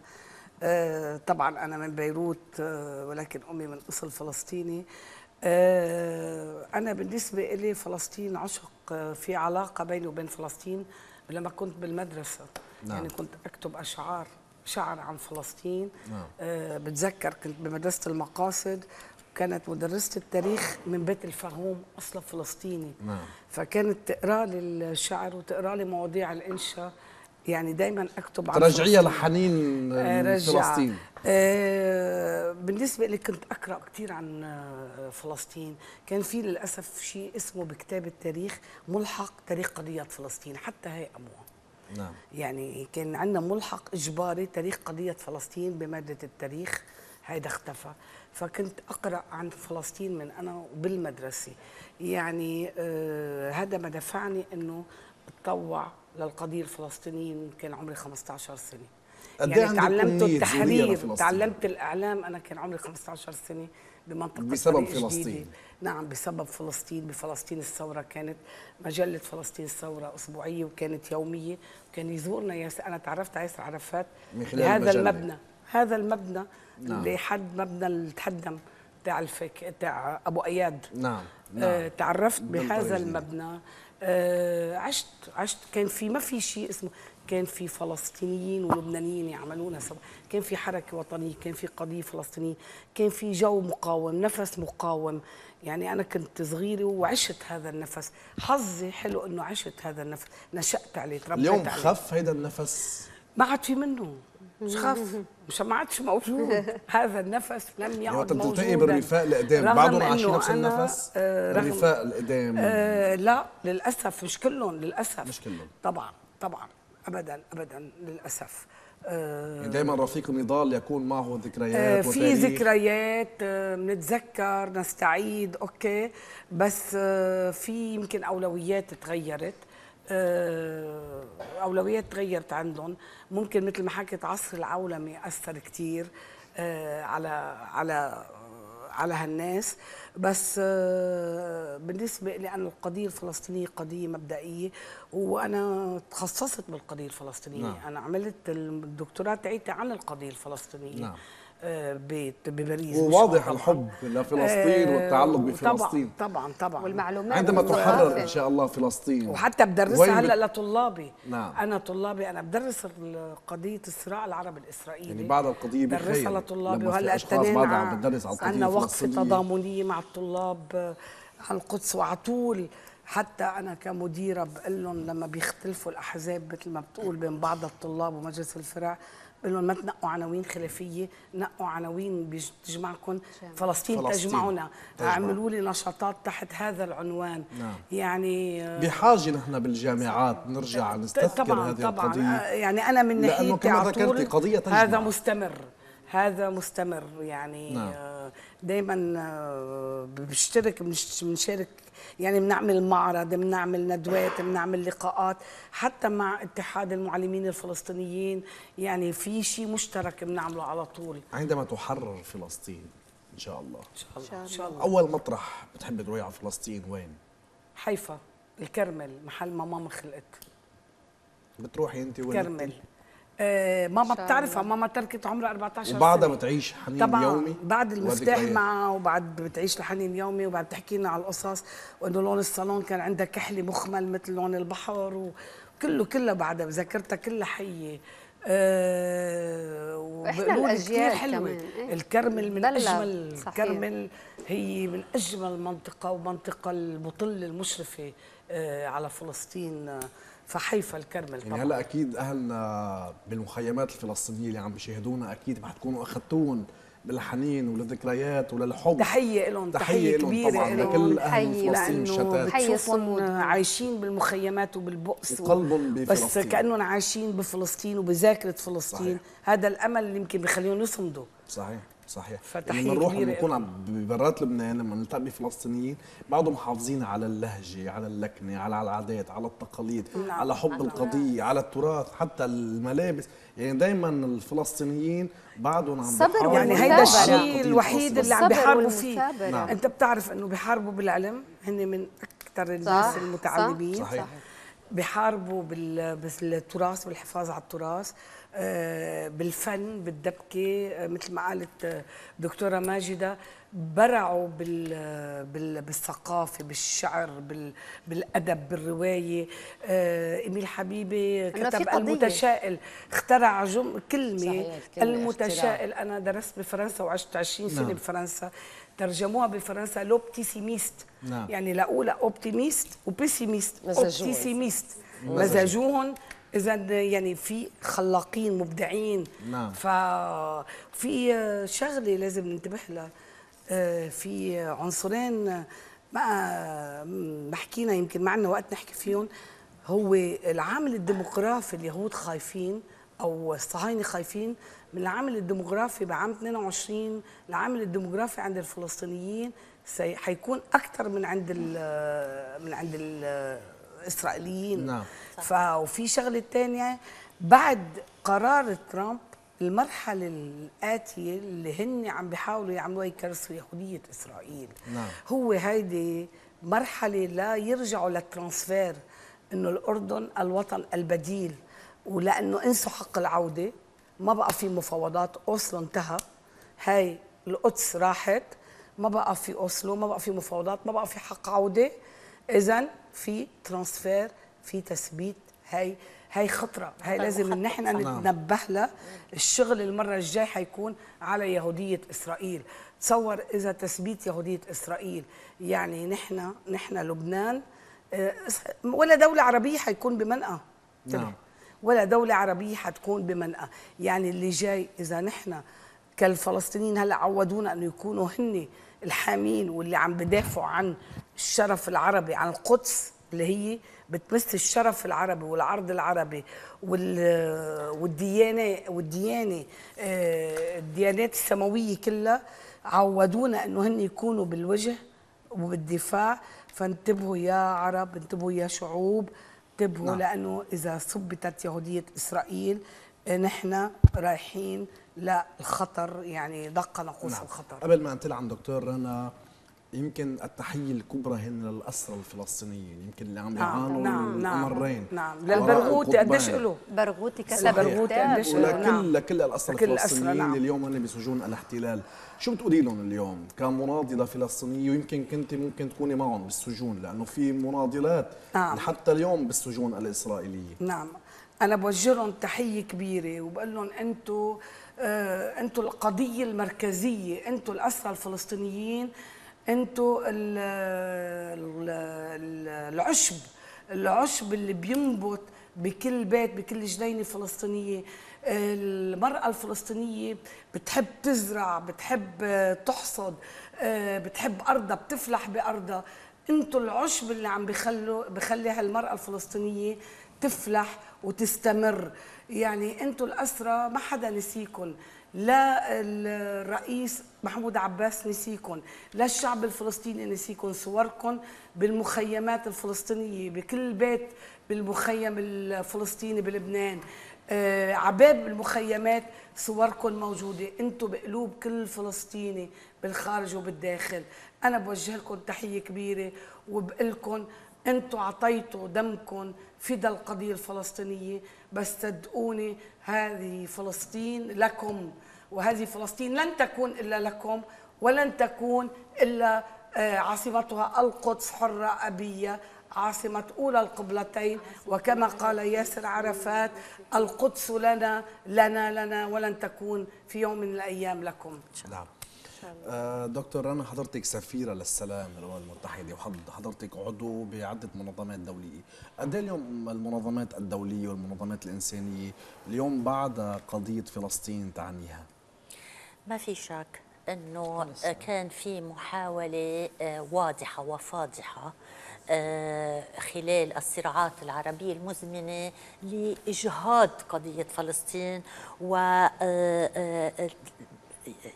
آه طبعا أنا من بيروت آه ولكن أمي من أصل فلسطيني آه أنا بالنسبة لي فلسطين عشق آه، في علاقة بيني وبين فلسطين لما كنت بالمدرسة نعم. يعني كنت أكتب أشعار شعر عن فلسطين نعم. آه بتذكر كنت بمدرسه المقاصد كانت مدرسة التاريخ من بيت الفهوم أصلا فلسطيني نعم. فكانت تقرأ لي الشعر وتقرأ لي مواضيع الإنشاء يعني دايما أكتب عن ترجعيها لحنين آه فلسطين آه، بالنسبة لي كنت أقرأ كثير عن آه، فلسطين كان في للأسف شيء اسمه بكتاب التاريخ ملحق تاريخ قضية فلسطين حتى هي أموال نعم. يعني كان عندنا ملحق إجباري تاريخ قضية فلسطين بمادة التاريخ هيدا اختفى فكنت أقرأ عن فلسطين من أنا وبالمدرسة يعني آه هذا ما دفعني أنه اتطوع للقضية الفلسطينية كان عمري 15 سنة إيه يعني تعلمت التحرير تعلمت الإعلام أنا كان عمري 15 سنة بمنطقه بسبب فلسطين نعم بسبب فلسطين بفلسطين الثوره كانت مجله فلسطين الثوره اسبوعيه وكانت يوميه وكان يزورنا ياس انا تعرفت على ياسر عرفات من خلال هذا المجلة. المبنى هذا المبنى نعم. لحد مبنى اللي تحدم تاع الفك تاع ابو اياد نعم, آه، نعم. آه تعرفت بهذا المبنى آه عشت عشت كان في ما في شيء اسمه كان في فلسطينيين ولبنانيين يعملون سوا كان في حركة وطنية كان في قضية فلسطينية كان في جو مقاوم نفس مقاوم يعني أنا كنت صغيرة وعشت هذا النفس حظي حلو أنه عشت هذا النفس نشأت عليه تربيت اليوم عليه اليوم خف هذا النفس ما عاد في منه مش خاف مش ما عادش موجود هذا النفس لم يعني يعد وقت تلتقي بالرفاق القدام بعضهم عايشين نفس النفس آه الرفاق القدام آه لا للاسف مش كلهم للاسف مش كلهم طبعا طبعا ابدا ابدا للاسف يعني آه، دائما رفيق النضال يكون معه ذكريات آه، في ذكريات آه، بنتذكر نستعيد اوكي بس في يمكن اولويات تغيرت اولويات تغيرت عندهم ممكن مثل ما حكيت عصر العولمه اثر كثير على على على هالناس بس آه، بالنسبه لي انا القضيه الفلسطينيه قضيه مبدئيه وانا تخصصت بالقضيه الفلسطينيه نعم. انا عملت الدكتوراه تاعتي عن القضيه الفلسطينيه نعم. بباريس وواضح الحب لفلسطين والتعلق آه، بفلسطين طبعا طبعا والمعلومات عندما تحرر ان شاء الله فلسطين وحتى بدرسها هلا لطلابي نعم. انا طلابي انا بدرس قضيه الصراع العربي الاسرائيلي يعني بعد القضيه بخير بدرسها لطلابي وهلا على عندنا وقفه تضامنيه مع الطلاب آه، على القدس وعلى طول حتى انا كمديره بقول لهم لما بيختلفوا الاحزاب مثل ما بتقول بين بعض الطلاب ومجلس الفرع انه ما تنقوا عناوين خلافيه نقوا عناوين بتجمعكم فلسطين, فلسطين تجمعنا اعملوا لي نشاطات تحت هذا العنوان نعم. يعني آه، بحاجه نحن بالجامعات نرجع نستذكر طبعاً هذه طبعاً القضيه آه، يعني انا من ناحيتي قضيه تجمع. هذا مستمر هذا مستمر يعني نعم. آه، دايما بنشترك بنشارك يعني بنعمل معرض بنعمل ندوات بنعمل لقاءات حتى مع اتحاد المعلمين الفلسطينيين يعني في شيء مشترك بنعمله على طول عندما تحرر فلسطين ان شاء الله ان شاء الله, إن شاء الله. اول مطرح بتحبي تروحي على فلسطين وين حيفا الكرمل محل ما ماما خلقت بتروحي انت وين الكرمل آه، ماما بتعرف ماما تركت عمرها 14 سنه وبعدها بتعيش حنين طبعا يومي بعد المفتاح طيب. معها وبعد بتعيش لحنين يومي وبعد بتحكي لنا على القصص وانه لون الصالون كان عندها كحله مخمل مثل لون البحر وكله كله بعدها بذاكرتها كلها حيه آه، ايه كثير حلوه الكرمل من اجمل صحيح. الكرمل هي من اجمل منطقه ومنطقه المطله المشرفه آه، على فلسطين فحيفا الكرمل يعني هلا اكيد اهلنا بالمخيمات الفلسطينيه اللي عم بيشاهدونا اكيد رح تكونوا اخذتوهم بالحنين وللذكريات وللحب تحيه لهم تحيه, تحية كبيره طبعا لكل اهل فلسطين الشتات تحيه عايشين بالمخيمات وبالبؤس وقلبهم بفلسطين بس كانهم عايشين بفلسطين وبذاكره فلسطين صحيح. هذا الامل اللي يمكن بخليهم يصمدوا صحيح صحيح لما نروح لما نكون ببرات لبنان لما نلتقي بفلسطينيين بعضهم محافظين على اللهجه على اللكنه على العادات على التقاليد نعم. على حب القضيه على التراث حتى الملابس يعني دائما الفلسطينيين بعدهم عم صبر يعني هيدا الشيء الوحيد اللي عم بيحاربوا فيه نعم. انت بتعرف انه بيحاربوا بالعلم هن من اكثر الناس المتعلمين صح. صحيح. بحاربوا بالتراث والحفاظ على التراث آه، بالفن بالدبكه آه، مثل ما قالت آه، دكتوره ماجده برعوا بال بالثقافه بالشعر بالادب بالروايه ايميل حبيبي كتب المتشائل اخترع جم كلمه صحيح. المتشائل انا درست بفرنسا وعشت 20 سنه نعم. بفرنسا ترجموها بفرنسا لوبتيسيميست نعم. يعني لاقولها اوبتيميست وبيسيميست اوبتيسيميست مزاجوهم اذا يعني في خلاقين مبدعين نعم ففي شغله لازم ننتبه لها آه، في عنصرين ما ما حكينا يمكن ما عندنا وقت نحكي فيهم هو العامل الديموغرافي اليهود خايفين او الصهاينه خايفين من العامل الديموغرافي بعام 22 العامل الديموغرافي عند الفلسطينيين حيكون اكثر من عند ال من عند ال اسرائيليين نعم وفي شغله ثانيه بعد قرار ترامب المرحلة الآتية اللي هن عم بيحاولوا يعملوها يكرسوا يهودية إسرائيل نعم. هو هيدي مرحلة لا يرجعوا للترانسفير إنه الأردن الوطن البديل ولأنه انسوا حق العودة ما بقى في مفاوضات أوسلو انتهى هاي القدس راحت ما بقى في أوسلو ما بقى في مفاوضات ما بقى في حق عودة اذا في ترانسفير في تثبيت هاي هاي خطره هاي طيب، لازم نحن احنا نعم. نتنبه لها الشغل المره الجاي حيكون على يهوديه اسرائيل تصور اذا تثبيت يهوديه اسرائيل يعني نحن نحن لبنان آه، ولا دوله عربيه حيكون بمنقى نعم ولا دولة عربية حتكون بمنقى يعني اللي جاي إذا نحن كالفلسطينيين هلأ عودونا أنه يكونوا هن الحامين واللي عم بدافعوا عن الشرف العربي عن القدس اللي هي بتمثل الشرف العربي والعرض العربي والديانه والديانه آه، الديانات السماويه كلها عودونا انه هن يكونوا بالوجه وبالدفاع فانتبهوا يا عرب انتبهوا يا شعوب انتبهوا نعم. لانه اذا ثبتت يهوديه اسرائيل آه، نحن رايحين لا الخطر يعني دق ناقوس نعم. الخطر قبل ما انتقل عن دكتور رنا يمكن التحيه الكبرى هن للاسرى الفلسطينيين يمكن اللي عم نعم، يعانوا نعم نعم الامرين نعم آه، للبرغوثي قديش له برغوثي كذا برغوثي قديش ولكل نعم. لكل الاسرى نعم. الفلسطينيين نعم. اليوم هن بسجون الاحتلال شو بتقولي لهم اليوم كمناضله فلسطينيه ويمكن كنت ممكن تكوني معهم بالسجون لانه في مناضلات نعم. حتى اليوم بالسجون الاسرائيليه نعم انا بوجه لهم تحيه كبيره وبقول لهم انتم آه، انتوا القضيه المركزيه انتوا الاسرى الفلسطينيين انتوا العشب العشب اللي بينبت بكل بيت بكل جنينه فلسطينيه المرأة الفلسطينية بتحب تزرع بتحب تحصد آه، بتحب أرضها بتفلح بأرضها انتوا العشب اللي عم بخلوا بخلي هالمرأة الفلسطينية تفلح وتستمر يعني انتوا الأسرة ما حدا نسيكم لا الرئيس محمود عباس نسيكم لا الشعب الفلسطيني نسيكم صوركم بالمخيمات الفلسطينية بكل بيت بالمخيم الفلسطيني بلبنان آه، عباب المخيمات صوركم موجودة انتم بقلوب كل فلسطيني بالخارج وبالداخل انا بوجه لكم تحية كبيرة وبقول لكم انتم اعطيتوا دمكم فدا القضية الفلسطينية بس صدقوني هذه فلسطين لكم وهذه فلسطين لن تكون الا لكم ولن تكون الا آه، عاصمتها القدس حره ابيه عاصمة أولى القبلتين وكما قال ياسر عرفات القدس لنا لنا لنا ولن تكون في يوم من الأيام لكم نعم آه دكتور رنا حضرتك سفيره للسلام للامم المتحده وحضرتك عضو بعده منظمات دوليه قد إيه اليوم المنظمات الدوليه والمنظمات الانسانيه اليوم بعد قضيه فلسطين تعنيها ما في شك انه كان في محاوله آه، واضحه وفاضحه آه، خلال الصراعات العربيه المزمنه لاجهاض قضيه فلسطين و آه،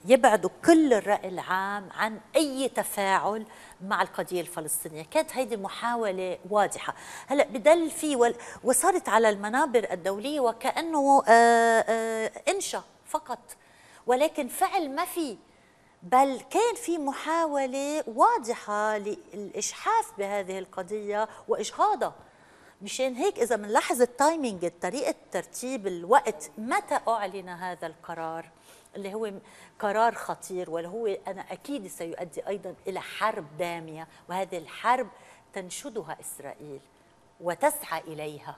يبعدوا كل الرأي العام عن أي تفاعل مع القضية الفلسطينية كانت هيدي محاولة واضحة هلأ بدل في وصارت على المنابر الدولية وكأنه آه، آه، إنشا فقط ولكن فعل ما في بل كان في محاولة واضحة للإجحاف بهذه القضية وإجهاضها مشان هيك إذا بنلاحظ التايمينج طريقة ترتيب الوقت متى أعلن هذا القرار اللي هو قرار خطير وهو أنا أكيد سيؤدي أيضا إلى حرب دامية وهذه الحرب تنشدها إسرائيل وتسعى إليها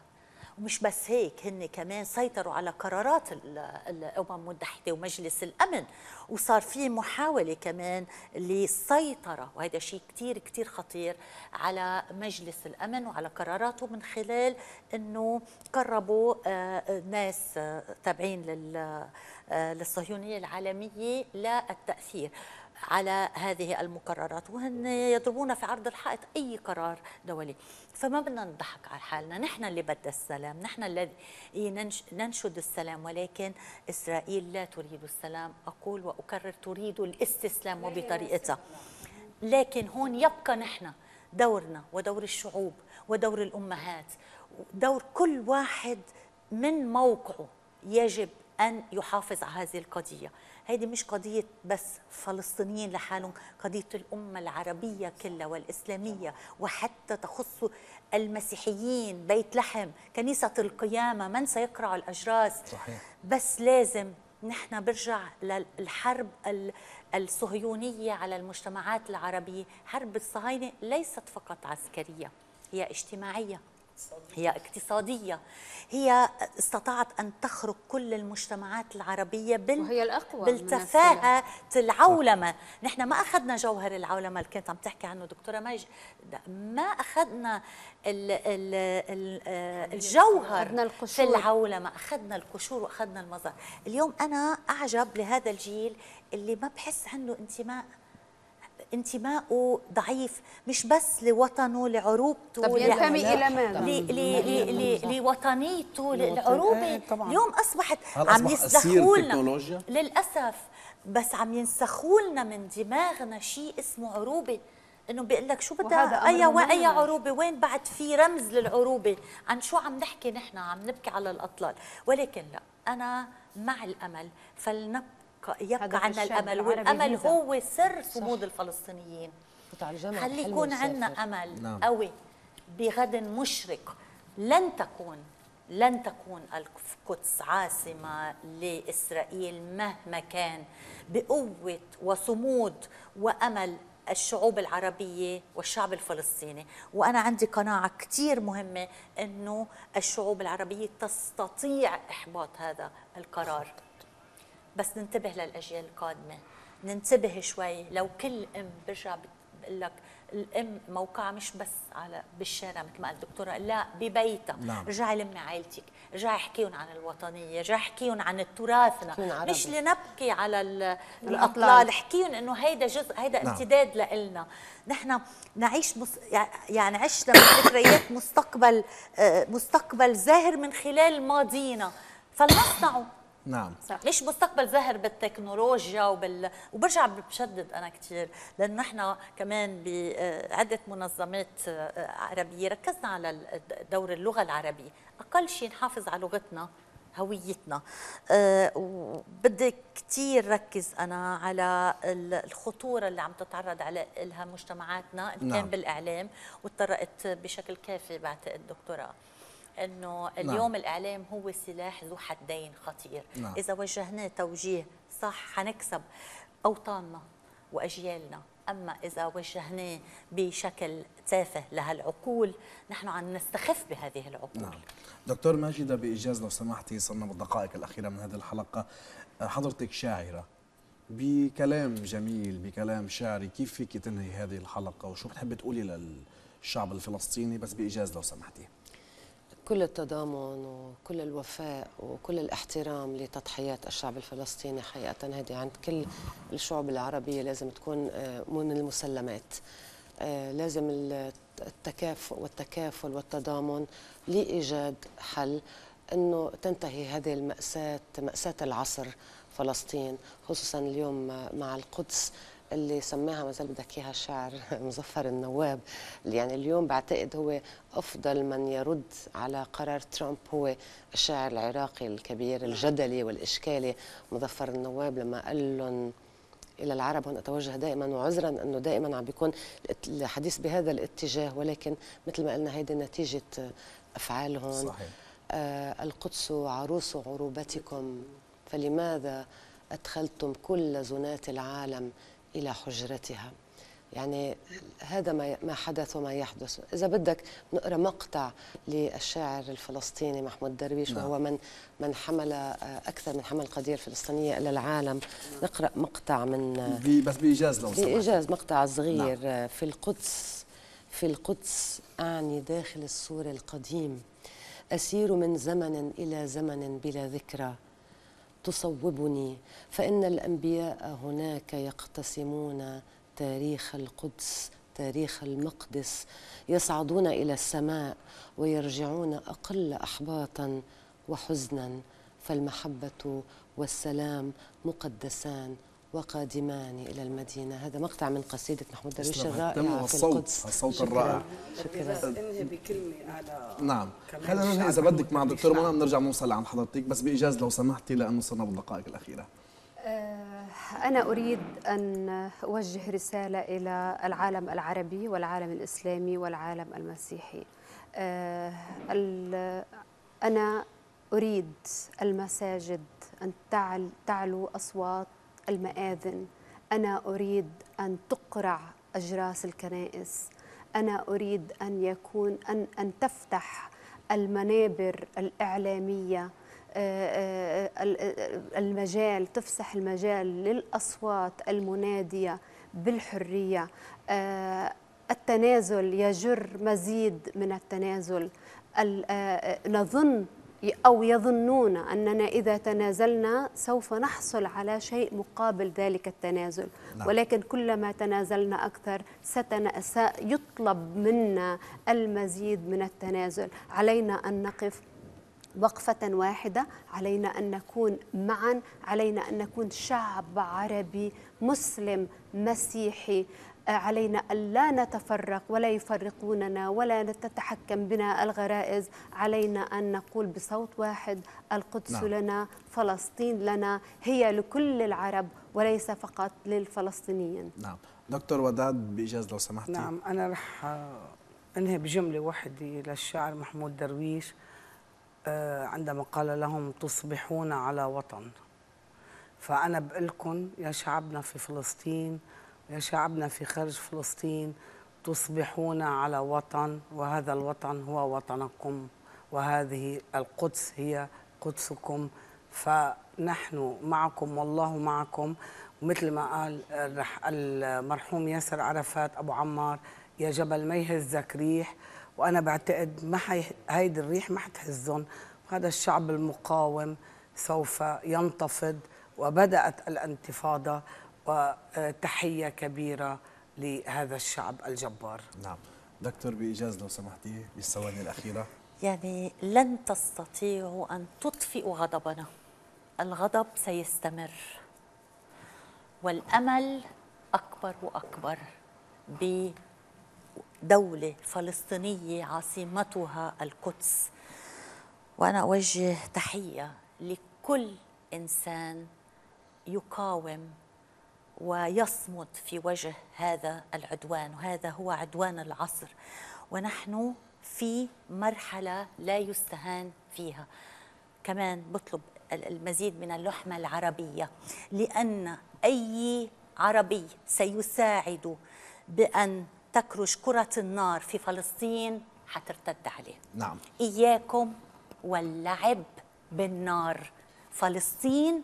ومش بس هيك هن كمان سيطروا على قرارات الامم المتحده ومجلس الامن وصار في محاوله كمان للسيطره وهذا شيء كثير كثير خطير على مجلس الامن وعلى قراراته من خلال انه قربوا آه، آه، ناس آه، تابعين لل آه، للصهيونية العالمية للتأثير على هذه المقررات وهن يضربون في عرض الحائط أي قرار دولي فما بدنا نضحك على حالنا نحن اللي بدنا السلام نحن الذي إيه، ننشد السلام ولكن إسرائيل لا تريد السلام أقول وأكرر تريد الاستسلام وبطريقتها لكن هون يبقى نحن دورنا ودور الشعوب ودور الأمهات دور كل واحد من موقعه يجب أن يحافظ على هذه القضية هذه مش قضية بس فلسطينيين لحالهم قضية الأمة العربية كلها والإسلامية وحتى تخص المسيحيين بيت لحم كنيسة القيامة من سيقرع الأجراس صحيح. بس لازم نحن برجع للحرب الصهيونية على المجتمعات العربية حرب الصهاينة ليست فقط عسكرية هي اجتماعية هي اقتصادية هي استطاعت أن تخرج كل المجتمعات العربية بال... وهي الأقوى بالتفاهة العولمة نحن ما أخذنا جوهر العولمة اللي كنت عم تحكي عنه دكتورة ماج ما أخذنا ال... ال... ال... الجوهر في العولمة أخذنا القشور وأخذنا المظهر اليوم أنا أعجب لهذا الجيل اللي ما بحس عنده انتماء انتمائه ضعيف مش بس لوطنه لعروبته طب ينتمي الى ماذا؟ لوطنيته للعروبه اليوم اصبحت عم يسلخوا لنا للاسف بس عم ينسخوا لنا من دماغنا شيء اسمه عروبه انه بيقول لك شو بدها اي أيوة، واي عروبه وين بعد في رمز للعروبه عن شو عم نحكي نحن عم نبكي على الاطلال ولكن لا انا مع الامل فلنبقى يبقى يبقى عندنا الامل والامل هو سر صمود الفلسطينيين خلي يكون عندنا امل نعم. قوي بغد مشرق لن تكون لن تكون القدس عاصمة لإسرائيل مهما كان بقوة وصمود وأمل الشعوب العربية والشعب الفلسطيني وأنا عندي قناعة كتير مهمة أنه الشعوب العربية تستطيع إحباط هذا القرار بس ننتبه للاجيال القادمه ننتبه شوي لو كل ام برجع بقول لك الام موقعها مش بس على بالشارع مثل ما قال الدكتوره لا ببيتها نعم. رجعي لمي عائلتك رجعي احكيهم عن الوطنيه رجعي احكيهم عن تراثنا مش لنبكي على الاطلال احكيهم انه هيدا جزء هيدا نعم. امتداد لنا نحن نعيش مص... يعني عشنا ذكريات مستقبل آه، مستقبل زاهر من خلال ماضينا فلنصنعه نعم صح. ليش مستقبل زهر بالتكنولوجيا وبال وبرجع بشدد انا كثير لانه نحن كمان بعده آه، منظمات آه، آه، عربيه ركزنا على دور اللغه العربيه اقل شيء نحافظ على لغتنا هويتنا أه وبدي كثير ركز انا على الخطوره اللي عم تتعرض على لها مجتمعاتنا ان كان نعم. بالاعلام وتطرقت بشكل كافي بعتقد دكتوراه انه نعم. اليوم نعم. الاعلام هو سلاح ذو حدين خطير نعم. اذا وجهناه توجيه صح حنكسب اوطاننا واجيالنا اما اذا وجهناه بشكل تافه لهالعقول نحن عم نستخف بهذه العقول نعم. دكتور ماجده بايجاز لو سمحتي صرنا بالدقائق الاخيره من هذه الحلقه حضرتك شاعره بكلام جميل بكلام شعري كيف فيك تنهي هذه الحلقه وشو بتحبي تقولي للشعب الفلسطيني بس بايجاز لو سمحتي كل التضامن وكل الوفاء وكل الاحترام لتضحيات الشعب الفلسطيني حقيقة هذه عند كل الشعوب العربية لازم تكون آه، من المسلمات آه، لازم التكافؤ والتكافل والتضامن لإيجاد حل أنه تنتهي هذه المأساة مأساة العصر فلسطين خصوصا اليوم مع القدس اللي سماها ما زال بدك اياها الشاعر مظفر النواب يعني اليوم بعتقد هو افضل من يرد على قرار ترامب هو الشاعر العراقي الكبير نعم. الجدلي والاشكالي مظفر النواب لما قال لهم الى العرب هون اتوجه دائما وعذرا انه دائما عم بيكون الحديث بهذا الاتجاه ولكن مثل ما قلنا هيدي نتيجه افعالهم صحيح آه القدس عروس عروبتكم فلماذا أدخلتم كل زنات العالم إلى حجرتها يعني هذا ما حدث وما يحدث إذا بدك نقرأ مقطع للشاعر الفلسطيني محمود درويش نعم. وهو من من حمل أكثر من حمل القضية الفلسطينية إلى العالم نقرأ مقطع من بس بإيجاز لو سمحت بإيجاز مقطع صغير نعم. في القدس في القدس أعني داخل السور القديم أسير من زمن إلى زمن بلا ذكرى تصوبني فإن الأنبياء هناك يقتسمون تاريخ القدس تاريخ المقدس يصعدون إلى السماء ويرجعون أقل أحباطا وحزنا فالمحبة والسلام مقدسان وقادمان إلى المدينة هذا مقطع من قصيدة محمود درويش الرائعة في الصوت القدس الصوت الرائع شكرا انهي بكلمة على نعم خلينا ننهي إذا بدك مع دكتور منى بنرجع نوصل عند حضرتك بس بإيجاز لو سمحتي لأنه صرنا بالدقائق الأخيرة آه، أنا أريد أن أوجه رسالة إلى العالم العربي والعالم الإسلامي والعالم المسيحي آه، أنا أريد المساجد أن تعلو أصوات المآذن أنا أريد أن تقرع أجراس الكنائس أنا أريد أن يكون أن, أن تفتح المنابر الإعلامية آه، آه، آه، المجال تفسح المجال للأصوات المنادية بالحرية التنازل يجر مزيد من التنازل نظن أو يظنون أننا إذا تنازلنا سوف نحصل على شيء مقابل ذلك التنازل نعم. ولكن كلما تنازلنا أكثر ستنا سيطلب منا المزيد من التنازل علينا أن نقف وقفة واحدة علينا أن نكون معا علينا أن نكون شعب عربي مسلم مسيحي علينا ألا نتفرق ولا يفرقوننا ولا تتحكم بنا الغرائز علينا أن نقول بصوت واحد القدس نعم. لنا فلسطين لنا هي لكل العرب وليس فقط للفلسطينيين نعم دكتور وداد بإجازة لو سمحتي نعم أنا رح أنهي بجملة واحدة للشاعر محمود درويش آه، عندما قال لهم تصبحون على وطن فأنا بقول لكم يا شعبنا في فلسطين يا شعبنا في خارج فلسطين تصبحون على وطن وهذا الوطن هو وطنكم وهذه القدس هي قدسكم فنحن معكم والله معكم مثل ما قال المرحوم ياسر عرفات ابو عمار يا جبل ما يهزك ريح وانا بعتقد ما حي... هيدي الريح ما حتهزهم هذا الشعب المقاوم سوف ينتفض وبدات الانتفاضه وتحية كبيرة لهذا الشعب الجبار نعم دكتور بإيجاز لو سمحتي بالثواني الأخيرة يعني لن تستطيعوا أن تطفئوا غضبنا الغضب سيستمر والأمل أكبر وأكبر بدولة فلسطينية عاصمتها القدس وأنا أوجه تحية لكل إنسان يقاوم ويصمد في وجه هذا العدوان وهذا هو عدوان العصر ونحن في مرحلة لا يستهان فيها كمان بطلب المزيد من اللحمة العربية لأن أي عربي سيساعد بأن تكرش كرة النار في فلسطين حترتد عليه نعم إياكم واللعب بالنار فلسطين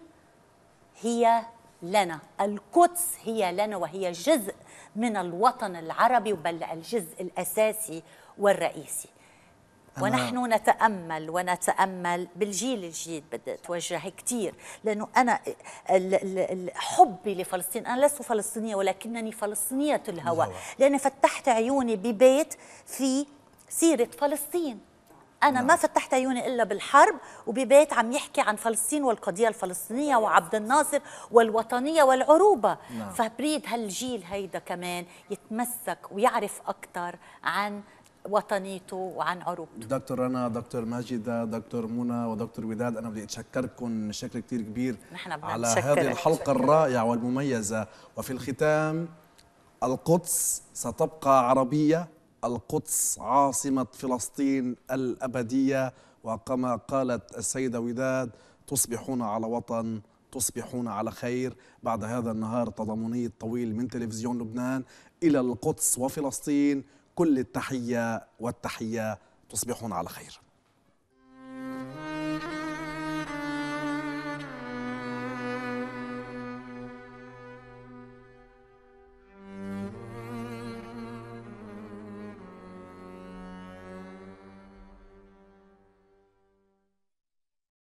هي لنا القدس هي لنا وهي جزء من الوطن العربي بل الجزء الأساسي والرئيسي ونحن نتامل ونتامل بالجيل الجديد بدي اتوجه كثير لانه انا حبي لفلسطين انا لست فلسطينيه ولكنني فلسطينيه الهوى لاني فتحت عيوني ببيت في سيره فلسطين أنا نعم. ما فتحت عيوني إلا بالحرب وببيت عم يحكي عن فلسطين والقضية الفلسطينية نعم. وعبد الناصر والوطنية والعروبة نعم. فبريد هالجيل هيدا كمان يتمسك ويعرف أكثر عن وطنيته وعن عروبته دكتور رنا دكتور ماجدة دكتور منى ودكتور وداد أنا بدي أتشكركم بشكل كتير كبير نحن على هذه الحلقة الرائعة والمميزة وفي الختام القدس ستبقى عربية القدس عاصمة فلسطين الأبدية وكما قالت السيدة وداد تصبحون على وطن تصبحون على خير بعد هذا النهار التضامني الطويل من تلفزيون لبنان إلى القدس وفلسطين كل التحية والتحية تصبحون على خير